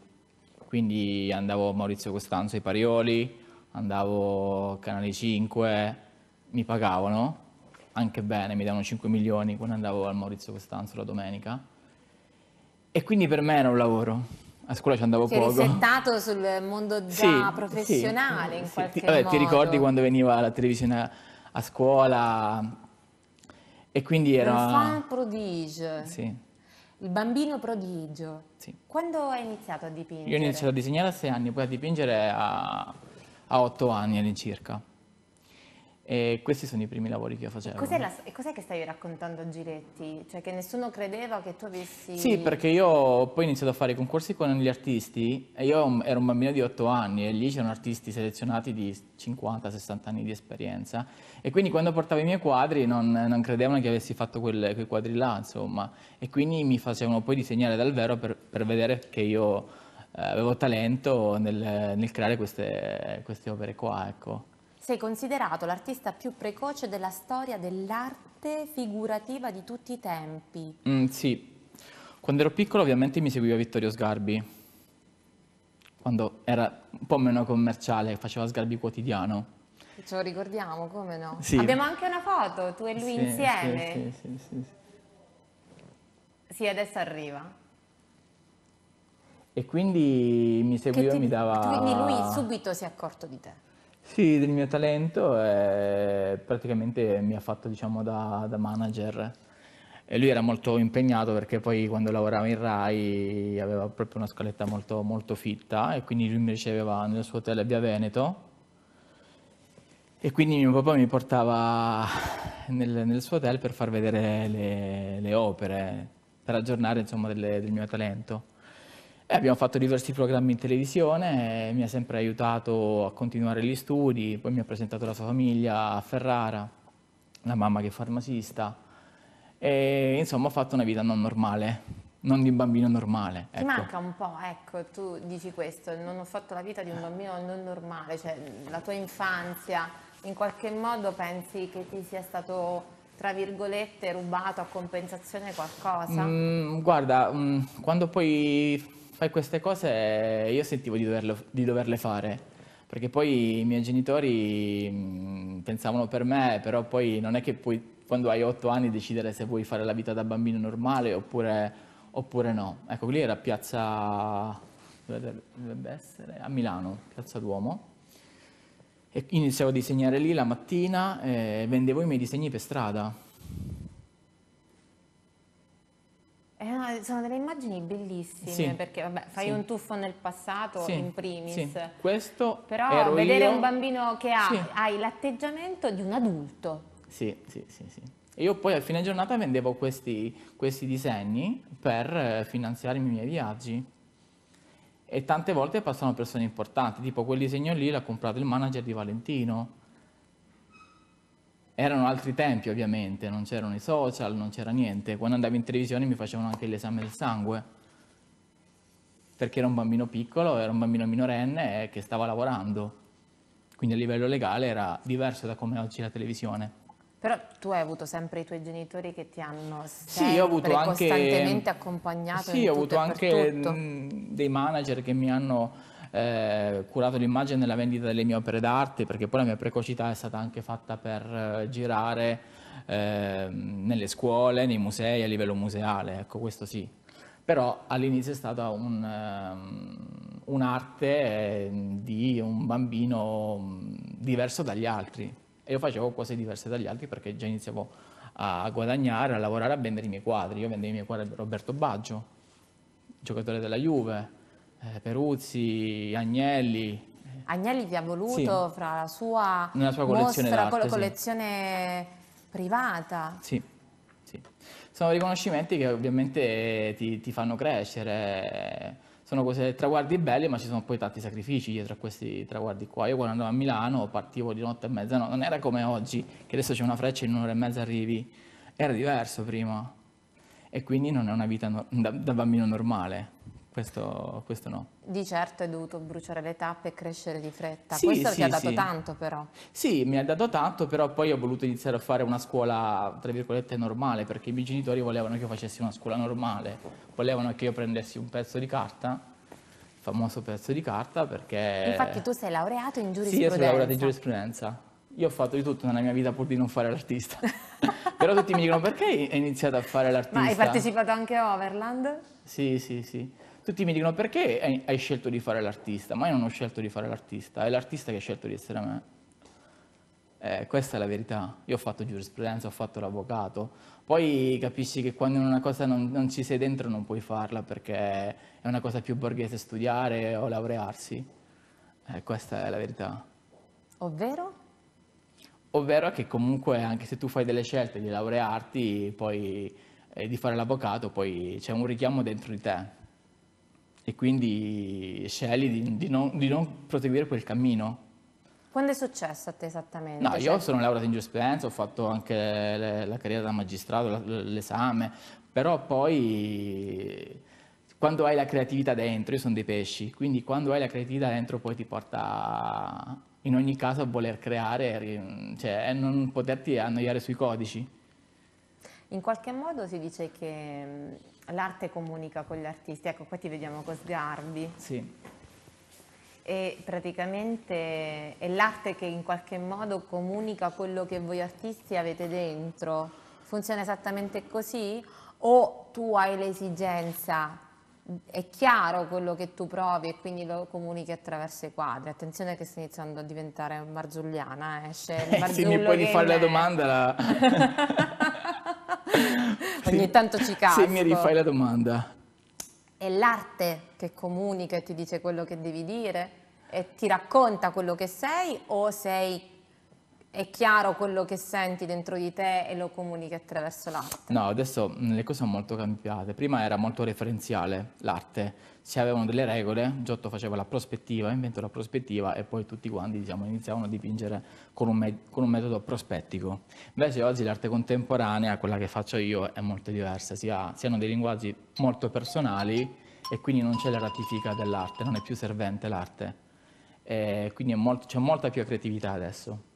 quindi andavo a Maurizio Costanzo ai Parioli, andavo a Canale 5, mi pagavano anche bene, mi davano 5 milioni quando andavo al Maurizio Costanzo la domenica e quindi per me era un lavoro a scuola ci andavo cioè, poco. Sei settato sul mondo già sì, professionale sì, in sì, qualche ti, vabbè, modo. Ti ricordi quando veniva la televisione a, a scuola e quindi era... L'enfant prodigio. Sì. Il bambino prodigio. Sì. Quando hai iniziato a dipingere? Io ho iniziato a disegnare a sei anni, poi a dipingere a, a otto anni all'incirca. E questi sono i primi lavori che io facevo. Cos'è la, e cos'è che stavi raccontando a Giretti? Cioè che nessuno credeva che tu avessi... Sì, perché io poi ho iniziato a fare i concorsi con gli artisti e io ero un bambino di 8 anni e lì c'erano artisti selezionati di 50-60 anni di esperienza e quindi quando portavo i miei quadri non, non credevano che avessi fatto quel, quei quadri là, insomma, e quindi mi facevano poi disegnare dal vero per, per vedere che io eh, avevo talento nel, nel creare queste, queste opere qua, ecco. Sei considerato l'artista più precoce della storia dell'arte figurativa di tutti i tempi. Mm, sì. Quando ero piccolo ovviamente mi seguiva Vittorio Sgarbi, quando era un po' meno commerciale, faceva Sgarbi Quotidiano. Ce lo ricordiamo, come no? Sì. Abbiamo anche una foto, tu e lui sì, insieme. Sì, sì, sì, sì. Sì, adesso arriva. E quindi mi seguiva e mi dava... Quindi lui subito si è accorto di te. Sì, del mio talento, eh, praticamente mi ha fatto diciamo, da, da manager e lui era molto impegnato perché poi quando lavorava in Rai aveva proprio una scaletta molto, molto fitta e quindi lui mi riceveva nel suo hotel a Via Veneto e quindi mio papà mi portava nel, nel suo hotel per far vedere le, le opere, per aggiornare insomma, delle, del mio talento. E abbiamo fatto diversi programmi in televisione, mi ha sempre aiutato a continuare gli studi, poi mi ha presentato la sua famiglia a Ferrara, la mamma che è farmacista, e insomma ho fatto una vita non normale, non di un bambino normale. Ecco. Ti manca un po', ecco, tu dici questo, non ho fatto la vita di un bambino non normale, cioè la tua infanzia, in qualche modo pensi che ti sia stato tra virgolette rubato a compensazione qualcosa? Mm, guarda, mm, quando poi fai queste cose io sentivo di, doverlo, di doverle fare perché poi i miei genitori mh, pensavano per me, però poi non è che puoi, quando hai otto anni decidere se vuoi fare la vita da bambino normale oppure, oppure no. Ecco, lì era piazza, dove dovrebbe essere? A Milano, piazza Duomo. E iniziavo a disegnare lì la mattina e eh, vendevo i miei disegni per strada Eh, sono delle immagini bellissime sì. perché vabbè, fai sì. un tuffo nel passato sì. in primis. Questo Però vedere io. un bambino che ha hai l'atteggiamento di un adulto. Sì, sì, sì, sì. Io poi a fine giornata vendevo questi, questi disegni per eh, finanziare i miei viaggi. E tante volte passano persone importanti, tipo quel disegno lì l'ha comprato il manager di Valentino erano altri tempi ovviamente, non c'erano i social, non c'era niente. Quando andavo in televisione mi facevano anche l'esame del sangue, perché era un bambino piccolo, era un bambino minorenne che stava lavorando. Quindi a livello legale era diverso da come oggi la televisione. Però tu hai avuto sempre i tuoi genitori che ti hanno sempre, sì, ho avuto anche, costantemente accompagnato. Sì, ho avuto anche dei manager che mi hanno eh, curato l'immagine nella vendita delle mie opere d'arte, perché poi la mia precocità è stata anche fatta per eh, girare eh, nelle scuole, nei musei, a livello museale, ecco questo sì. Però all'inizio è stata un, um, un'arte ehm, di un bambino diverso dagli altri e io facevo cose diverse dagli altri perché già iniziavo a guadagnare, a lavorare, a vendere i miei quadri. Io vendevo i miei quadri a Roberto Baggio, giocatore della Juve, eh, Peruzzi, Agnelli. Agnelli vi ha voluto sì. fra la sua, Nella sua collezione mostra, col- collezione sì. privata. Sì. sì. sono riconoscimenti che ovviamente ti, ti fanno crescere sono cose, traguardi belli, ma ci sono poi tanti sacrifici dietro a questi traguardi qua. Io quando andavo a Milano partivo di notte e mezza, no, non era come oggi, che adesso c'è una freccia e in un'ora e mezza arrivi. Era diverso prima. E quindi non è una vita no, da, da, bambino normale. Questo, questo, no. Di certo hai dovuto bruciare le tappe e crescere di fretta. Sì, questo sì, ti ha dato sì. tanto però. Sì, mi ha dato tanto, però poi ho voluto iniziare a fare una scuola, tra virgolette, normale, perché i miei genitori volevano che io facessi una scuola normale, volevano che io prendessi un pezzo di carta famoso pezzo di carta perché... Infatti tu sei laureato in giurisprudenza. Sì, io sono laureato in giurisprudenza. Io ho fatto di tutto nella mia vita pur di non fare l'artista. Però tutti mi dicono perché hai iniziato a fare l'artista? Ma hai partecipato anche a Overland? Sì, sì, sì tutti mi dicono perché hai scelto di fare l'artista? Ma io non ho scelto di fare l'artista, è l'artista che ha scelto di essere me. Eh, questa è la verità. Io ho fatto giurisprudenza, ho fatto l'avvocato. Poi capisci che quando una cosa non, non, ci sei dentro non puoi farla perché è una cosa più borghese studiare o laurearsi. Eh, questa è la verità. Ovvero? Ovvero che comunque anche se tu fai delle scelte di laurearti poi, e eh, di fare l'avvocato, poi c'è un richiamo dentro di te e quindi scegli di, di, non, di non proseguire quel cammino. Quando è successo a te esattamente? No, cioè, io sono laureato in giurisprudenza, ho fatto anche le, la carriera da magistrato, l'esame, però poi quando hai la creatività dentro, io sono dei pesci, quindi quando hai la creatività dentro poi ti porta in ogni caso a voler creare, cioè a eh, non poterti annoiare sui codici. In qualche modo si dice che l'arte comunica con gli artisti, ecco qua ti vediamo con Sgarbi. Sì. E praticamente è l'arte che in qualche modo comunica quello che voi artisti avete dentro. Funziona esattamente così? O tu hai l'esigenza, è chiaro quello che tu provi e quindi lo comunichi attraverso i quadri. Attenzione che stai iniziando a diventare marzulliana, eh, esce il marzullo eh, Se mi puoi rifare la domanda... La... Ogni tanto ci casco. Se mi rifai la domanda. È l'arte che comunica e ti dice quello che devi dire e ti racconta quello che sei o sei è chiaro quello che senti dentro di te e lo comunichi attraverso l'arte? No, adesso mm, le cose sono molto cambiate. Prima era molto referenziale l'arte, si avevano delle regole, Giotto faceva la prospettiva, inventò la prospettiva e poi tutti quanti diciamo, iniziavano a dipingere con un, con un, metodo prospettico. Invece oggi l'arte contemporanea, quella che faccio io, è molto diversa, si, ha, si hanno dei linguaggi molto personali e quindi non c'è la ratifica dell'arte, non è più servente l'arte. quindi c'è molta più creatività adesso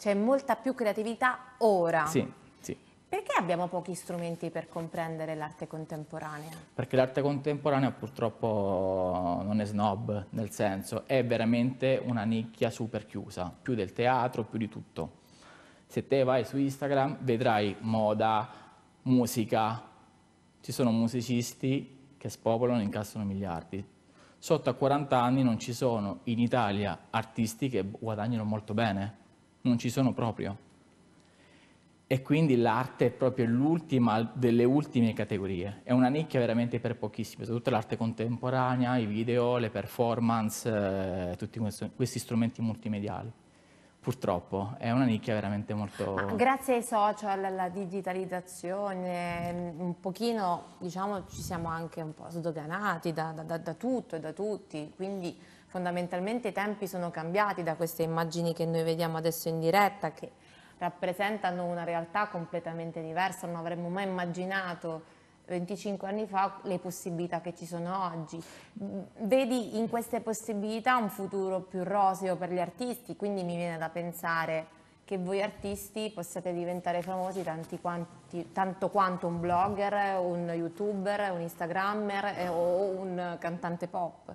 c'è molta più creatività ora. Sì, sì. Perché abbiamo pochi strumenti per comprendere l'arte contemporanea? Perché l'arte contemporanea purtroppo non è snob, nel senso è veramente una nicchia super chiusa, più del teatro, più di tutto. Se te vai su Instagram vedrai moda, musica, ci sono musicisti che spopolano e incassano miliardi. Sotto a 40 anni non ci sono in Italia artisti che guadagnano molto bene non ci sono proprio. E quindi l'arte è proprio l'ultima delle ultime categorie. È una nicchia veramente per pochissimi, soprattutto l'arte contemporanea, i video, le performance, eh, tutti questi strumenti multimediali purtroppo è una nicchia veramente molto... Ma grazie ai social, alla digitalizzazione, mm, un pochino diciamo ci siamo anche un po' sdoganati da, da, da tutto e da tutti, quindi fondamentalmente i tempi sono cambiati da queste immagini che noi vediamo adesso in diretta, che rappresentano una realtà completamente diversa, non avremmo mai immaginato 25 anni fa le possibilità che ci sono oggi. Vedi in queste possibilità un futuro più roseo per gli artisti, quindi mi viene da pensare che voi artisti possiate diventare famosi quanti, tanto quanto un blogger, un youtuber, un instagrammer eh, o un cantante pop.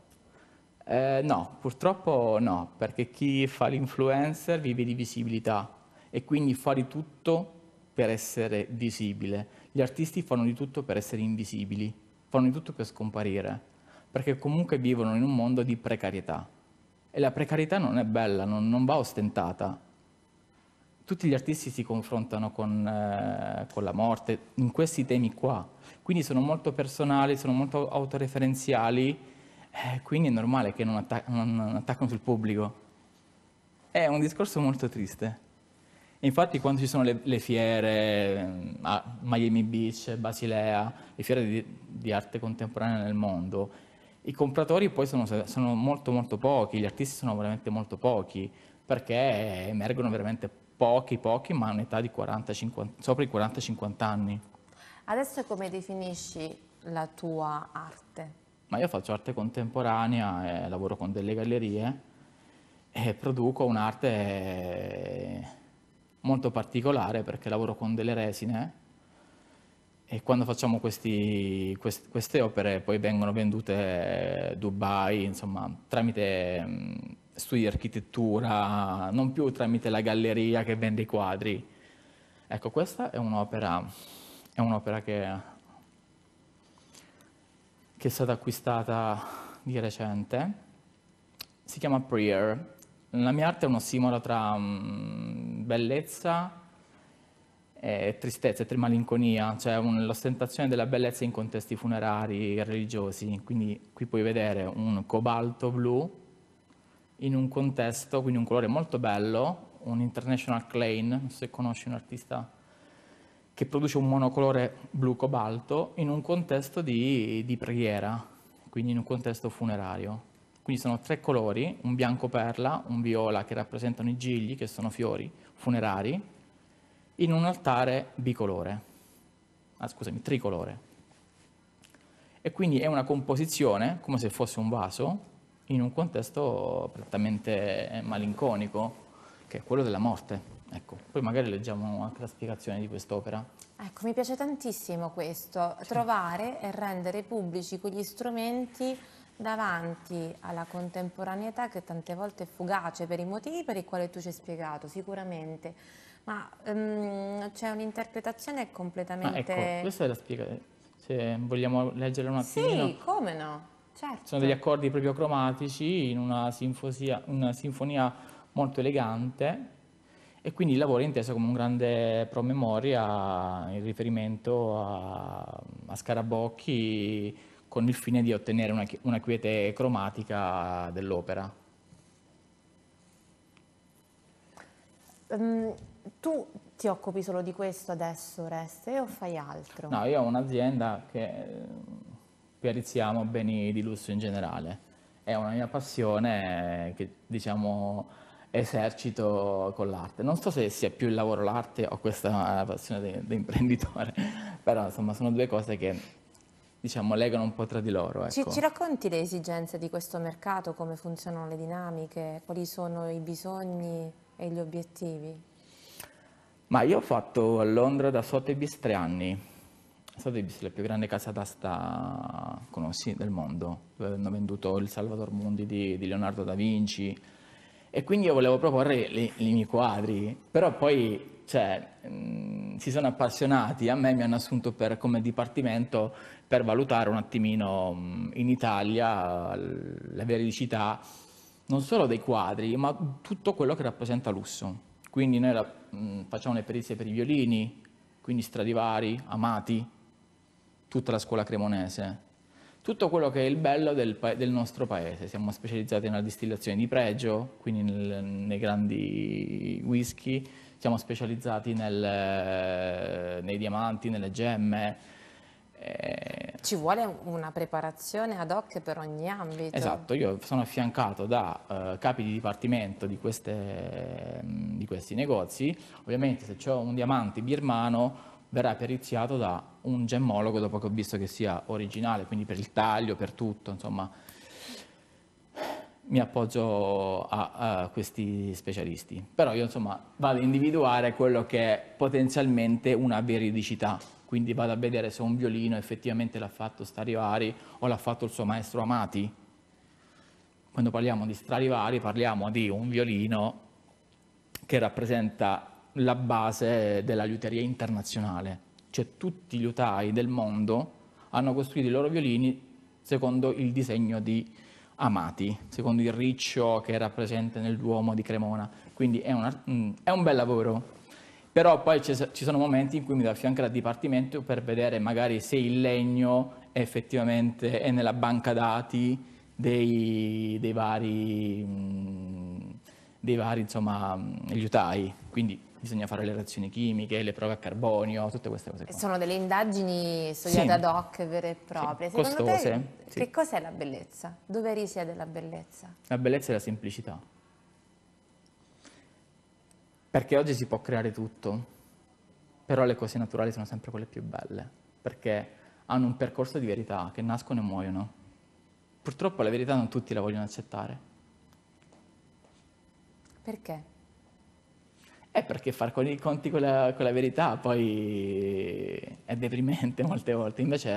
Eh, no, purtroppo no, perché chi fa l'influencer vive di visibilità e quindi fa di tutto per essere visibile. Gli artisti fanno di tutto per essere invisibili, fanno di tutto per scomparire, perché comunque vivono in un mondo di precarietà. E la precarietà non è bella, non, non va ostentata. Tutti gli artisti si confrontano con, eh, con la morte in questi temi qua, quindi sono molto personali, sono molto autoreferenziali eh, quindi è normale che non, attac- non attaccano sul pubblico. È un discorso molto triste. Infatti quando ci sono le, le fiere mm, a Miami Beach, Basilea, le fiere di, di, arte contemporanea nel mondo, i compratori poi sono, sono molto molto pochi, gli artisti sono veramente molto pochi, perché emergono veramente pochi pochi, ma un'età di 40, 50, sopra i 40-50 anni. Adesso come definisci la tua arte? ma io faccio arte contemporanea, eh, lavoro con delle gallerie e produco un'arte molto particolare perché lavoro con delle resine e quando facciamo questi, quest, queste opere poi vengono vendute a Dubai, insomma, tramite studi di architettura, non più tramite la galleria che vende i quadri. Ecco, questa è un'opera, è un'opera che che è stata acquistata di recente, si chiama Prayer. La mia arte è uno ossimoro tra um, bellezza e tristezza e malinconia, cioè un, l'ostentazione della bellezza in contesti funerari e religiosi. Quindi qui puoi vedere un cobalto blu in un contesto, quindi un colore molto bello, un international non so se conosci un artista che produce un monocolore blu cobalto in un contesto di, di preghiera, quindi in un contesto funerario. Quindi sono tre colori, un bianco perla, un viola che rappresentano i gigli, che sono fiori funerari, in un altare bicolore, ah, scusami, tricolore. E quindi è una composizione, come se fosse un vaso, in un contesto prettamente malinconico, che è quello della morte. Ecco, poi magari leggiamo anche la spiegazione di quest'opera. Ecco, mi piace tantissimo questo, sì. trovare e rendere pubblici quegli strumenti davanti alla contemporaneità che tante volte è fugace per i motivi per i quali tu ci hai spiegato, sicuramente, ma um, c'è un'interpretazione ecco, completamente... Ah, ecco, questa è la spiegazione, se vogliamo leggere un attimino... Sì, come no, certo. Sono degli accordi proprio cromatici in una, sinfosia, una sinfonia molto elegante e quindi il lavoro è inteso come un grande promemoria in riferimento a, a Scarabocchi con il fine di ottenere una, una quiete cromatica dell'opera. Um, tu ti occupi solo di questo adesso, Oreste, o fai altro? No, io ho un'azienda che eh, perizziamo beni di lusso in generale. È una mia passione che, diciamo, esercito con l'arte. Non so se sia più il lavoro l'arte o questa passione da imprenditore, però insomma sono due cose che diciamo legano un po' tra di loro. Ecco. Ci, ci, racconti le esigenze di questo mercato, come funzionano le dinamiche, quali sono i bisogni e gli obiettivi? Ma io ho fatto a Londra da Sotheby's tre anni. Sotheby's è la più grande casa d'asta conosci, del mondo, dove hanno venduto il Salvador Mundi di, di Leonardo da Vinci, e quindi io volevo proporre i miei quadri, però poi cioè, mh, mm, si sono appassionati, a me mi hanno assunto per, come dipartimento per valutare un attimino mh, mm, in Italia la veridicità non solo dei quadri, ma tutto quello che rappresenta lusso. Quindi noi la, mh, mm, facciamo le perizie per i violini, quindi Stradivari, Amati, tutta la scuola cremonese tutto quello che è il bello del, del nostro paese. Siamo specializzati nella distillazione di pregio, quindi nel, nei grandi whisky, siamo specializzati nel, nei diamanti, nelle gemme, eh, ci vuole una preparazione ad hoc per ogni ambito. Esatto, io sono affiancato da uh, capi di dipartimento di, queste, di, questi negozi. Ovviamente se c'è un diamante birmano verrà periziato da un gemmologo dopo che ho visto che sia originale, quindi per il taglio, per tutto, insomma, mi appoggio a, a questi specialisti. Però io insomma vado a individuare quello che è potenzialmente una veridicità, quindi vado a vedere se un violino effettivamente l'ha fatto Stradivari o l'ha fatto il suo maestro Amati. Quando parliamo di Stradivari parliamo di un violino che rappresenta la base della liuteria internazionale cioè tutti gli utai del mondo hanno costruito i loro violini secondo il disegno di Amati, secondo il riccio che era presente nel Duomo di Cremona. Quindi è, una, mm, è un bel lavoro. Però poi ci sono momenti in cui mi do fianco al dipartimento per vedere magari se il legno effettivamente è nella banca dati dei, dei vari, mm, dei vari insomma, mm, gli utai. Quindi bisogna fare le reazioni chimiche, le prove a carbonio, tutte queste cose. Qua. Sono delle indagini studiate sì. ad hoc vere e proprie. Sì, Secondo costose. Te, sì. Che cos'è la bellezza? Dove risiede la bellezza? La bellezza è la semplicità. Perché oggi si può creare tutto, però le cose naturali sono sempre quelle più belle, perché hanno un percorso di verità, che nascono e muoiono. Purtroppo la verità non tutti la vogliono accettare. Perché? È perché fare con i conti con la, con la, verità poi è deprimente molte volte. Invece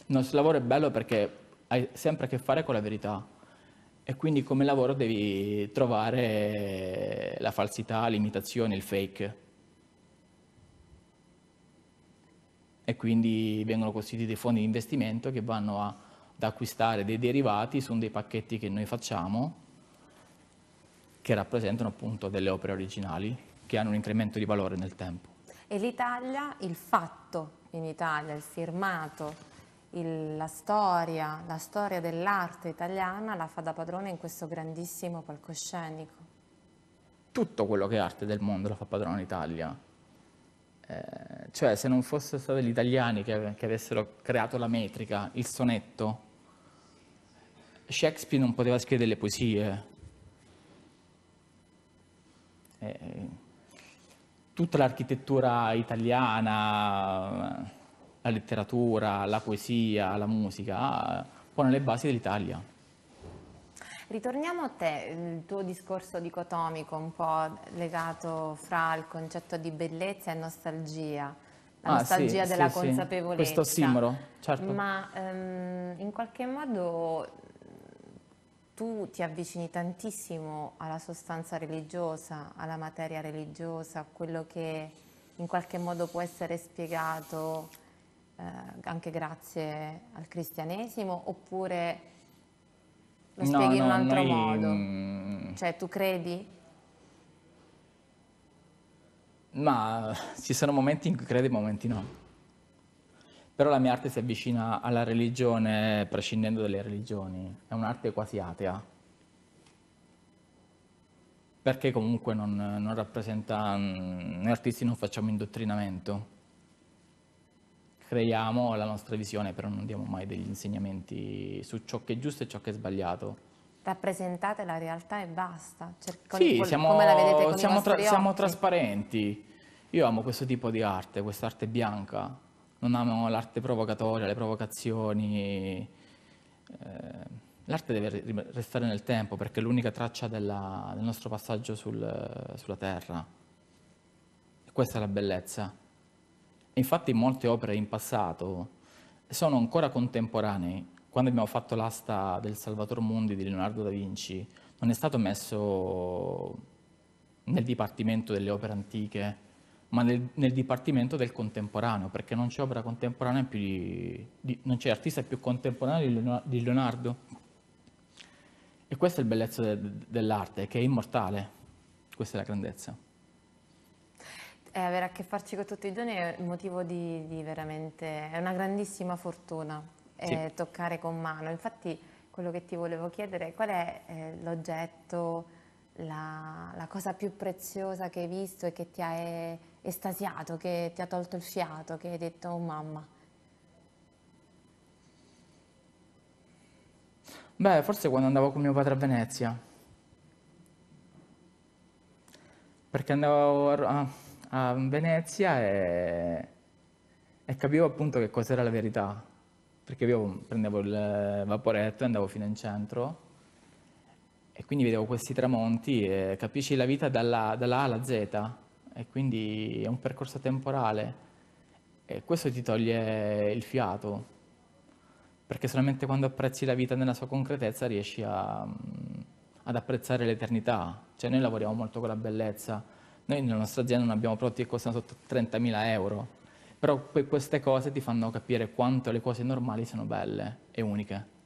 il nostro lavoro è bello perché hai sempre a che fare con la verità e quindi come lavoro devi trovare la falsità, l'imitazione, il fake. E quindi vengono costituiti dei fondi di investimento che vanno a, ad acquistare dei derivati su dei pacchetti che noi facciamo che rappresentano appunto delle opere originali che hanno un incremento di valore nel tempo. E l'Italia, il fatto in Italia, il firmato, il, la storia, la storia dell'arte italiana la fa da padrone in questo grandissimo palcoscenico. Tutto quello che è arte del mondo la fa padrone Italia. Eh, cioè, se non fossero stati gli italiani che, che avessero creato la metrica, il sonetto, Shakespeare non poteva scrivere le poesie. Eh, eh tutta l'architettura italiana, la letteratura, la poesia, la musica, pone le basi dell'Italia. Ritorniamo a te, il tuo discorso dicotomico un po' legato fra il concetto di bellezza e nostalgia, la ah, nostalgia sì, della sì, consapevolezza. Questo simbolo, certo. Ma ehm, in qualche modo tu ti avvicini tantissimo alla sostanza religiosa, alla materia religiosa, a quello che in qualche modo può essere spiegato eh, anche grazie al cristianesimo, oppure lo no, spieghi no, in un altro noi... modo? Mm. Cioè, tu credi? Ma ci sono momenti in cui credi e momenti no però la mia arte si avvicina alla religione prescindendo dalle religioni, è un'arte quasi atea, perché comunque non, non rappresenta, mm, noi artisti non facciamo indottrinamento, creiamo la nostra visione, però non diamo mai degli insegnamenti su ciò che è giusto e ciò che è sbagliato. Rappresentate la realtà e basta, cioè, sì, siamo, come la vedete con siamo, tra, siamo trasparenti, io amo questo tipo di arte, questa arte bianca, non amo l'arte provocatoria, le provocazioni. Eh, l'arte deve restare nel tempo perché è l'unica traccia della, del nostro passaggio sul, sulla Terra. E questa è la bellezza. E infatti molte opere in passato sono ancora contemporanee. Quando abbiamo fatto l'asta del Salvator Mundi di Leonardo da Vinci, non è stato messo nel dipartimento delle opere antiche ma nel, nel, dipartimento del contemporaneo, perché non c'è opera contemporanea più di, di non c'è artista più contemporaneo di Leonardo. E questa è la bellezza de, dell'arte, che è immortale, questa è la grandezza. E eh, avere a che farci con tutti i giorni è un motivo di, di veramente, è una grandissima fortuna eh, sì. toccare con mano. Infatti quello che ti volevo chiedere, qual è eh, l'oggetto, la, la, cosa più preziosa che hai visto e che ti ha... Eh, estasiato, che ti ha tolto il fiato, che hai detto oh mamma? Beh, forse quando andavo con mio padre a Venezia. Perché andavo a, Venezia e, e capivo appunto che cos'era la verità. Perché io prendevo il vaporetto e andavo fino in centro e quindi vedevo questi tramonti e capisci la vita dalla, dalla A alla Z e quindi è un percorso temporale e questo ti toglie il fiato perché solamente quando apprezzi la vita nella sua concretezza riesci a, mm, ad apprezzare l'eternità. Cioè noi lavoriamo molto con la bellezza, noi nella nostra azienda non abbiamo prodotti che costano sotto 30.000 euro, però queste cose ti fanno capire quanto le cose normali sono belle e uniche.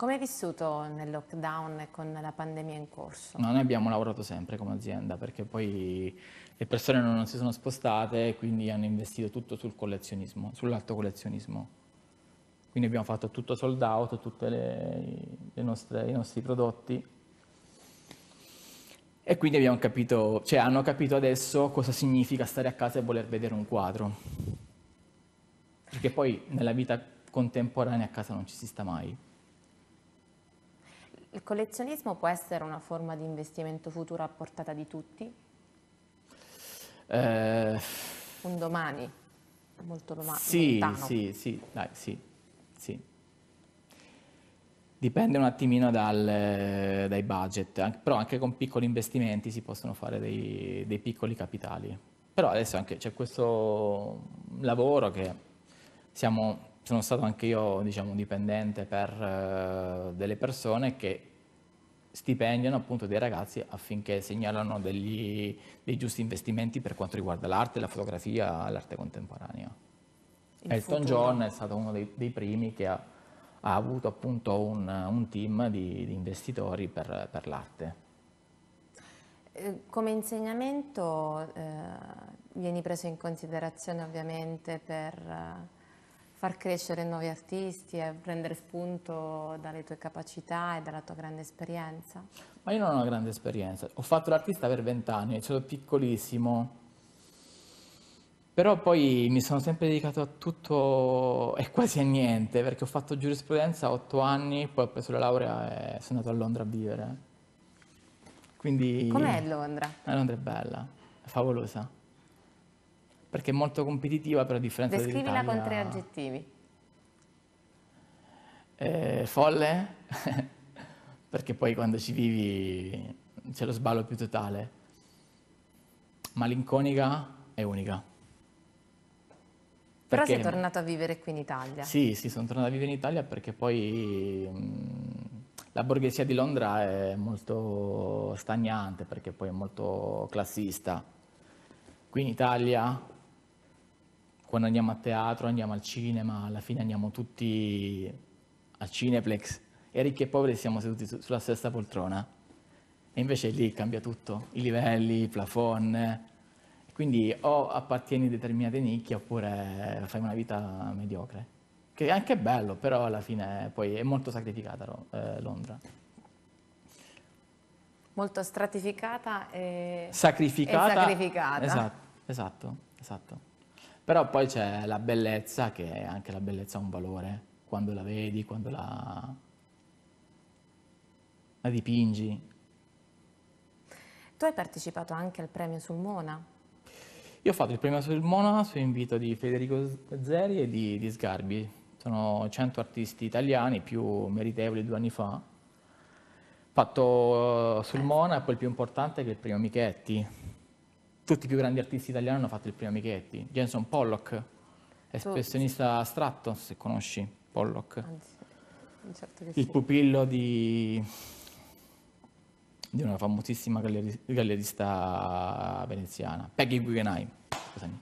Come hai vissuto nel lockdown e con la pandemia in corso? No, noi abbiamo lavorato sempre come azienda perché poi le persone non si sono spostate e quindi hanno investito tutto sul collezionismo, sull'alto collezionismo. Quindi abbiamo fatto tutto sold out, tutti i nostri prodotti. E quindi abbiamo capito, cioè hanno capito adesso cosa significa stare a casa e voler vedere un quadro. Perché poi nella vita contemporanea a casa non ci si sta mai il collezionismo può essere una forma di investimento futuro a portata di tutti? Eh, Un domani, molto domani. Sì, lontano. sì, sì, dai, sì, sì. Dipende un attimino dal, dai budget, però anche con piccoli investimenti si possono fare dei, dei piccoli capitali. Però adesso c'è questo lavoro che siamo sono stato anche io diciamo, dipendente per eh, delle persone che stipendiano appunto dei ragazzi affinché segnalano degli, dei giusti investimenti per quanto riguarda l'arte, la fotografia, l'arte contemporanea. Il Elton futuro. John è stato uno dei, dei primi che ha, ha, avuto appunto un, un team di, di investitori per, per, l'arte. Eh, come insegnamento eh, vieni preso in considerazione ovviamente per eh, far crescere nuovi artisti e prendere spunto dalle tue capacità e dalla tua grande esperienza? Ma io non ho una grande esperienza, ho fatto l'artista per vent'anni, sono piccolissimo, però poi mi sono sempre dedicato a tutto e quasi a niente, perché ho fatto giurisprudenza a otto anni, poi ho preso la laurea e sono andato a Londra a vivere. Quindi... Com'è Londra? Eh, Londra è bella, è favolosa perché è molto competitiva però a differenza Descrivila con tre aggettivi. Eh, folle, perché poi quando ci vivi c'è lo sballo più totale. Malinconica e unica. Però perché... sei tornato a vivere qui in Italia. Sì, sì, sono tornato a vivere in Italia perché poi mm, la borghesia di Londra è molto stagnante, perché poi è molto classista. Qui in Italia quando andiamo a teatro, andiamo al cinema, alla fine andiamo tutti al Cineplex e ricchi e poveri siamo seduti su, sulla stessa poltrona. E invece lì cambia tutto, i livelli, i plafond. Quindi o appartieni a determinate nicchie oppure fai una vita mediocre. Che è anche bello, però alla fine poi è molto sacrificata eh, Londra. Molto stratificata e sacrificata. E sacrificata. Esatto, esatto, esatto. Però poi c'è la bellezza, che anche la bellezza ha un valore, quando la vedi, quando la, la dipingi. Tu hai partecipato anche al premio sul Mona. Io ho fatto il premio sul Mona su invito di Federico Zeri e di, di Sgarbi. Sono 100 artisti italiani più meritevoli due anni fa. Ho fatto eh, Sulmona e poi il più importante che è il primo Michetti, tutti i più grandi artisti italiani hanno fatto il primo Michetti. Jenson Pollock, espressionista astratto, se conosci Pollock. Anzi, certo il sì. pupillo di, di, una famosissima galleri, gallerista veneziana, Peggy Guggenheim. Scusami.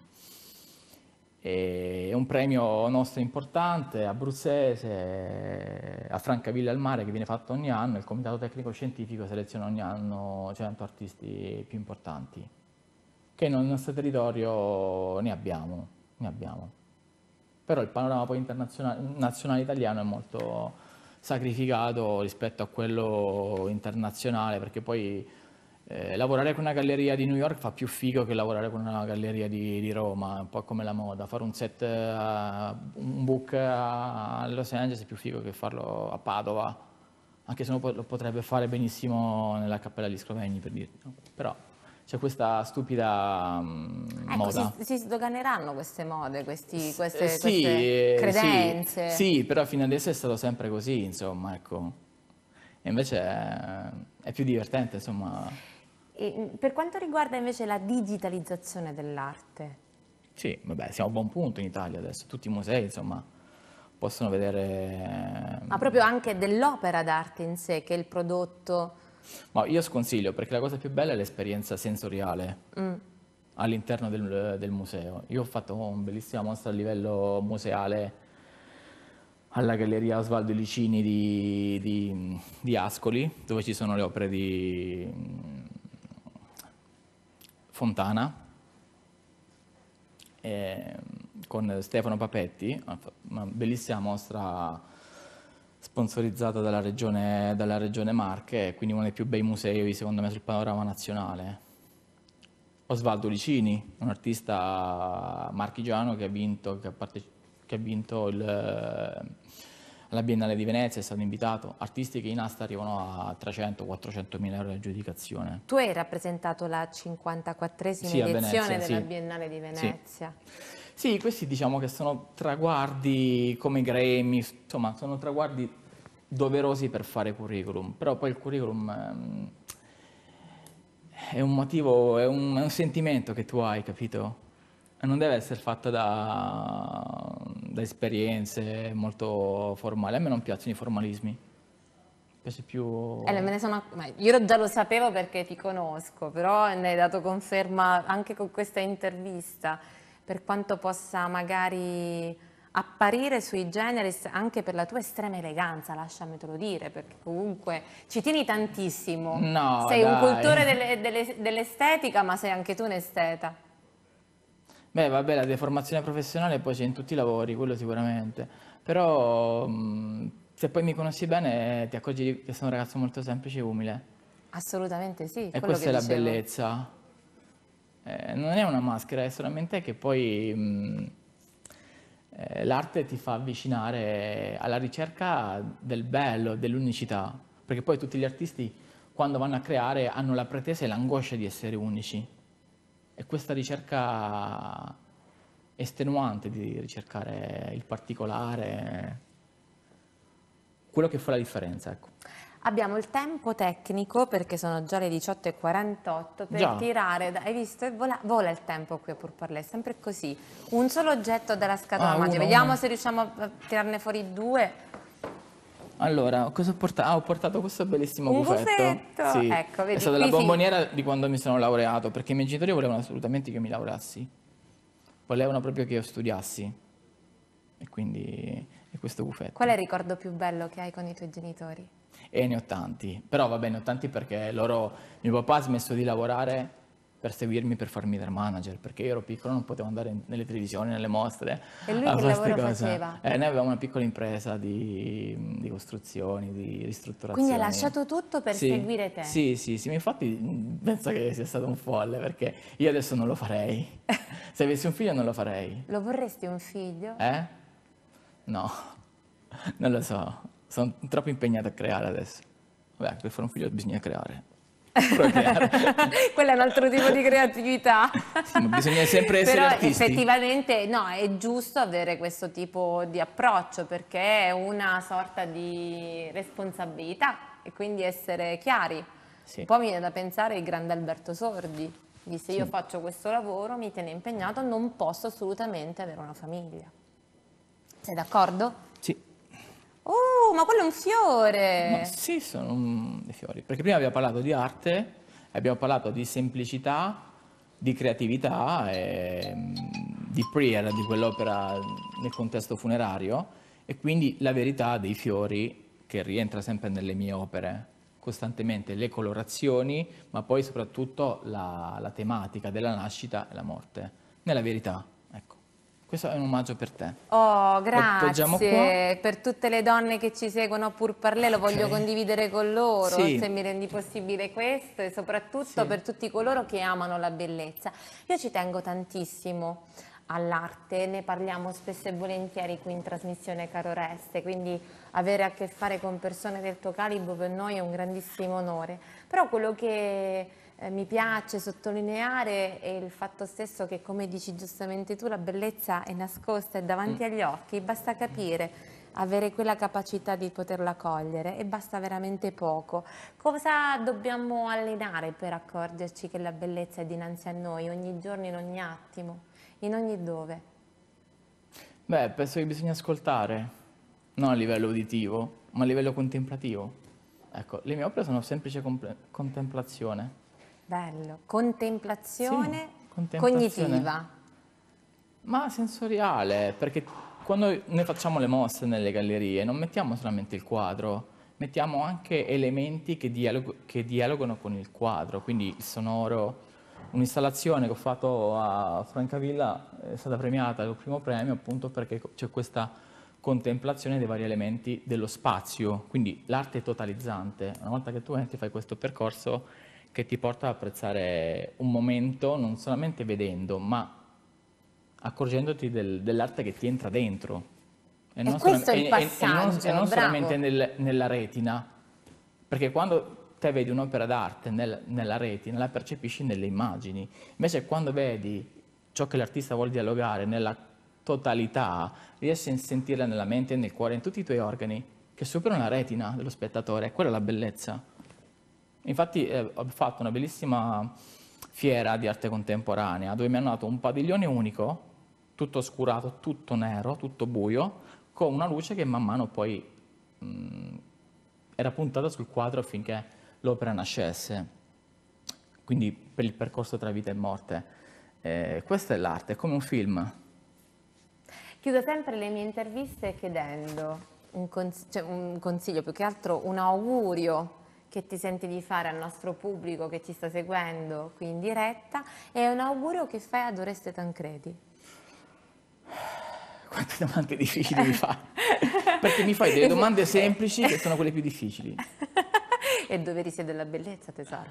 È un premio nostro importante, abruzzese, a Francavilla al Mare, che viene fatto ogni anno. Il Comitato Tecnico Scientifico seleziona ogni anno 100 artisti più importanti che nel nostro territorio ne abbiamo, ne abbiamo. Però il panorama poi internazionale italiano è molto sacrificato rispetto a quello internazionale, perché poi eh, lavorare con una galleria di New York fa più figo che lavorare con una galleria di, di Roma, un po' come la moda, fare un set, eh, un book a Los Angeles è più figo che farlo a Padova, anche se uno lo potrebbe fare benissimo nella Cappella di Scrovegni per dirlo. però c'è questa stupida um, ecco, moda. Si, si sdoganeranno queste mode, questi, queste, eh, sì, queste eh, credenze. Sì, sì, però fino adesso è stato sempre così, insomma, ecco. E invece è, è più divertente, insomma. E mm, per quanto riguarda invece la digitalizzazione dell'arte? Sì, vabbè, siamo a buon punto in Italia adesso, tutti i musei, insomma, possono vedere... Ma proprio anche dell'opera d'arte in sé, che è il prodotto ma io sconsiglio perché la cosa più bella è l'esperienza sensoriale. Mm. all'interno del, del, museo. Io ho fatto una bellissima mostra a livello museale alla Galleria Osvaldo Licini di, di, di, Ascoli, dove ci sono le opere di mm, Fontana, e con Stefano Papetti, una bellissima mostra sponsorizzata dalla regione, dalla regione Marche, quindi uno dei più bei musei secondo me sul panorama nazionale. Osvaldo Licini, un artista marchigiano che ha vinto, che ha che ha vinto il alla Biennale di Venezia, è stato invitato, artisti che in asta arrivano a 300-400 mila euro di aggiudicazione. Tu hai rappresentato la 54esima sì, edizione della sì. Biennale di Venezia. Sì. Sì, questi diciamo che sono traguardi come Grammy, insomma, sono traguardi doverosi per fare curriculum, però poi il curriculum ehm, è un motivo, è un, è un sentimento che tu hai, capito? Non deve essere fatto da, da esperienze molto formali. A me non piacciono i formalismi. Piace più... Eh, sono... Io già lo sapevo perché ti conosco, però ne hai dato conferma anche con questa intervista, per quanto possa magari apparire sui generis anche per la tua estrema eleganza, lasciametelo dire, perché comunque ci tieni tantissimo. No, sei dai. un cultore dell'estetica, delle, dell ma sei anche tu un esteta. Beh, vabbè, la deformazione professionale poi c'è in tutti i lavori, quello sicuramente. Però mh, mm, se poi mi conosci bene ti accorgi che sono un ragazzo molto semplice e umile. Assolutamente sì. E questa è dicevo. la bellezza. Eh, non è una maschera, è solamente che poi mh, mm, eh, l'arte ti fa avvicinare alla ricerca del bello, dell'unicità. Perché poi tutti gli artisti, quando vanno a creare, hanno la pretesa e l'angoscia di essere unici è questa ricerca estenuante di ricercare il particolare, quello che fa la differenza. Ecco. Abbiamo il tempo tecnico, perché sono già le 18.48, per già. tirare, hai visto, vola, vola, il tempo qui a Purparlè, è sempre così. Un solo oggetto della scatola ah, magica, vediamo uno. se riusciamo a tirarne fuori due allora, cosa ho portato? Ah, ho portato questo bellissimo Un buffetto. buffetto. Sì. Ecco, vedi, è stata la bomboniera sì. di quando mi sono laureato, perché i miei genitori volevano assolutamente che io mi laureassi. Volevano proprio che io studiassi. E quindi è questo buffetto. Qual è il ricordo più bello che hai con i tuoi genitori? E ne ho tanti, però va bene, ne ho tanti perché loro, mio papà ha smesso di lavorare per seguirmi, per farmi da manager, perché io ero piccolo, non potevo andare nelle televisioni, nelle mostre. E lui che lavoro cose. faceva? Eh, noi avevamo una piccola impresa di, di costruzioni, di ristrutturazioni. Quindi ha lasciato tutto per sì, seguire te? Sì, sì, sì, infatti mm, penso che sia stato un folle, perché io adesso non lo farei. Se avessi un figlio non lo farei. Lo vorresti un figlio? Eh? No, non lo so, sono troppo impegnato a creare adesso. Beh, per fare un figlio bisogna creare. Quello è un altro tipo di creatività. Sì, bisogna sempre essere Però artisti. effettivamente no, è giusto avere questo tipo di approccio perché è una sorta di responsabilità e quindi essere chiari. Sì. Poi mi viene da pensare il grande Alberto Sordi, se sì. io faccio questo lavoro, mi tiene impegnato, non posso assolutamente avere una famiglia. Sei d'accordo? Oh, ma quello è un fiore! Ma sì, sono un... dei fiori. Perché prima abbiamo parlato di arte, abbiamo parlato di semplicità, di creatività e mm, di prayer di quell'opera nel contesto funerario e quindi la verità dei fiori che rientra sempre nelle mie opere costantemente le colorazioni ma poi soprattutto la, la tematica della nascita e la morte nella verità questo è un omaggio per te. Oh, grazie per tutte le donne che ci seguono pur parlè, lo okay. voglio condividere con loro, sì. se mi rendi possibile questo e soprattutto sì. per tutti coloro che amano la bellezza. Io ci tengo tantissimo all'arte, ne parliamo spesso e volentieri qui in trasmissione Caro Reste, quindi avere a che fare con persone del tuo calibro per noi è un grandissimo onore. Però quello che eh, mi piace sottolineare è il fatto stesso che, come dici giustamente tu, la bellezza è nascosta, è davanti mm. agli occhi, basta capire avere quella capacità di poterla cogliere e basta veramente poco. Cosa dobbiamo allenare per accorgerci che la bellezza è dinanzi a noi ogni giorno, in ogni attimo, in ogni dove? Beh, penso che bisogna ascoltare, non a livello uditivo, ma a livello contemplativo. Ecco, le mie opere sono semplice contemplazione Bello, contemplazione, sì, contemplazione. cognitiva. Ma sensoriale, perché quando noi facciamo le mostre nelle gallerie non mettiamo solamente il quadro, mettiamo anche elementi che, dialog che dialogano con il quadro, quindi il sonoro. Un'installazione che ho fatto a Francavilla è stata premiata il primo premio appunto perché c'è questa contemplazione dei vari elementi dello spazio, quindi l'arte è totalizzante. Una volta che tu entri fai questo percorso che ti porta ad apprezzare un momento non solamente vedendo, ma accorgendoti del, dell'arte che ti entra dentro. E, e non questo è il passaggio, e, e non solamente nel, nella retina, perché quando te vedi un'opera d'arte nel, nella retina la percepisci nelle immagini, invece quando vedi ciò che l'artista vuole dialogare nella totalità, riesci a sentirla nella mente, nel cuore, in tutti i tuoi organi, che superano la retina dello spettatore, quella è la bellezza. Infatti eh, ho fatto una bellissima fiera di arte contemporanea dove mi hanno dato un padiglione unico, tutto oscurato, tutto nero, tutto buio, con una luce che man mano poi mh, mm, era puntata sul quadro affinché l'opera nascesse. Quindi per il percorso tra vita e morte. Eh, questa è l'arte, è come un film. Chiudo sempre le mie interviste chiedendo un, cons- cioè un consiglio, più che altro un augurio che ti senti di fare al nostro pubblico che ci sta seguendo qui in diretta e un augurio che fai ad Oreste Tancredi. Quante domande difficili mi fai? Perché mi fai delle domande semplici che sono quelle più difficili. e dove risiede la bellezza, tesoro.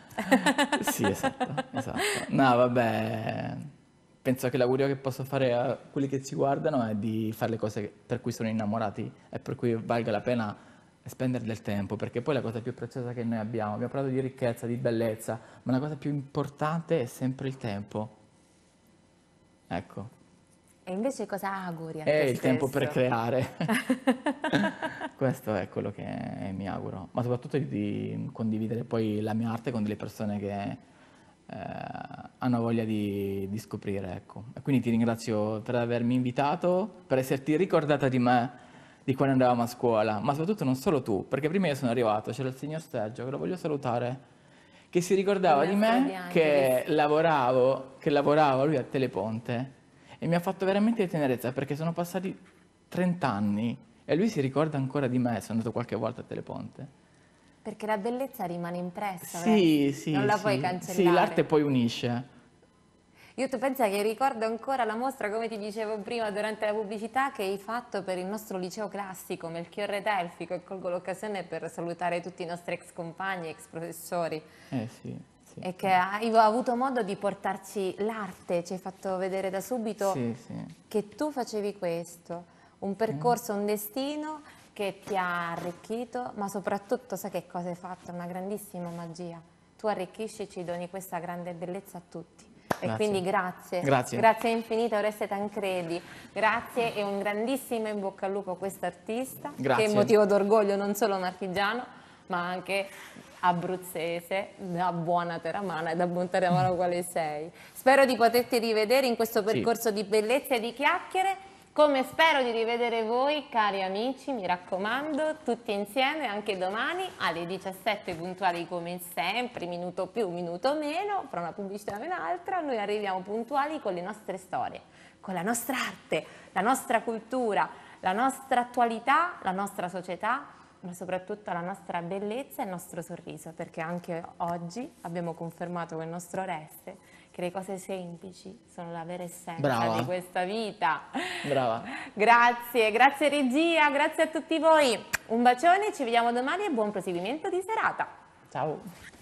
sì, esatto, esatto. No, vabbè, penso che l'augurio che posso fare a quelli che ci guardano è di fare le cose per cui sono innamorati e per cui valga la pena e spendere del tempo, perché poi la cosa più preziosa che noi abbiamo, abbiamo parlato di ricchezza, di bellezza, ma la cosa più importante è sempre il tempo. Ecco. E invece cosa auguri a te È il stesso? tempo per creare. Questo è quello che mi auguro, ma soprattutto di condividere poi la mia arte con delle persone che eh, hanno voglia di, di scoprire. Ecco. quindi ti ringrazio per avermi invitato, per esserti ricordata di me di quando andavamo a scuola, ma soprattutto non solo tu, perché prima io sono arrivato, c'era il signor Sergio, che lo voglio salutare, che si ricordava di me che lavoravo, che lavoravo lui a Teleponte e mi ha fatto veramente tenerezza perché sono passati 30 anni e lui si ricorda ancora di me, sono andato qualche volta a Teleponte. Perché la bellezza rimane impressa, sì, eh? sì non la sì. puoi cancellare. Sì, l'arte poi unisce. Io tu pensa che ricordo ancora la mostra, come ti dicevo prima durante la pubblicità, che hai fatto per il nostro liceo classico Melchiorre Delfico e colgo l'occasione per salutare tutti i nostri ex compagni, ex professori. Eh sì. Sì, e che hai avuto modo di portarci l'arte, ci hai fatto vedere da subito sì, sì. che tu facevi questo, un percorso, un destino che ti ha arricchito, ma soprattutto sai che cosa hai fatto, una grandissima magia. Tu arricchisci e ci doni questa grande bellezza a tutti. Grazie. E quindi grazie. grazie. Grazie infinite Oreste Tancredi, grazie e un grandissimo in bocca al lupo a quest'artista che è motivo d'orgoglio non solo marchigiano ma anche abruzzese, da buona teramana e da buon teramano quale sei. Spero di poterti rivedere in questo percorso sì. di bellezza e di chiacchiere come spero di rivedere voi, cari amici, mi raccomando, tutti insieme anche domani alle 17 puntuali come sempre, minuto più, minuto meno, fra una pubblicità e un'altra, noi arriviamo puntuali con le nostre storie, con la nostra arte, la nostra cultura, la nostra attualità, la nostra società, ma soprattutto la nostra bellezza e il nostro sorriso, perché anche oggi abbiamo confermato con il nostro Oreste che le cose semplici sono la vera essenza Brava. di questa vita. Brava. Grazie, grazie regia, grazie a tutti voi. Un bacione, ci vediamo domani e buon proseguimento di serata. Ciao.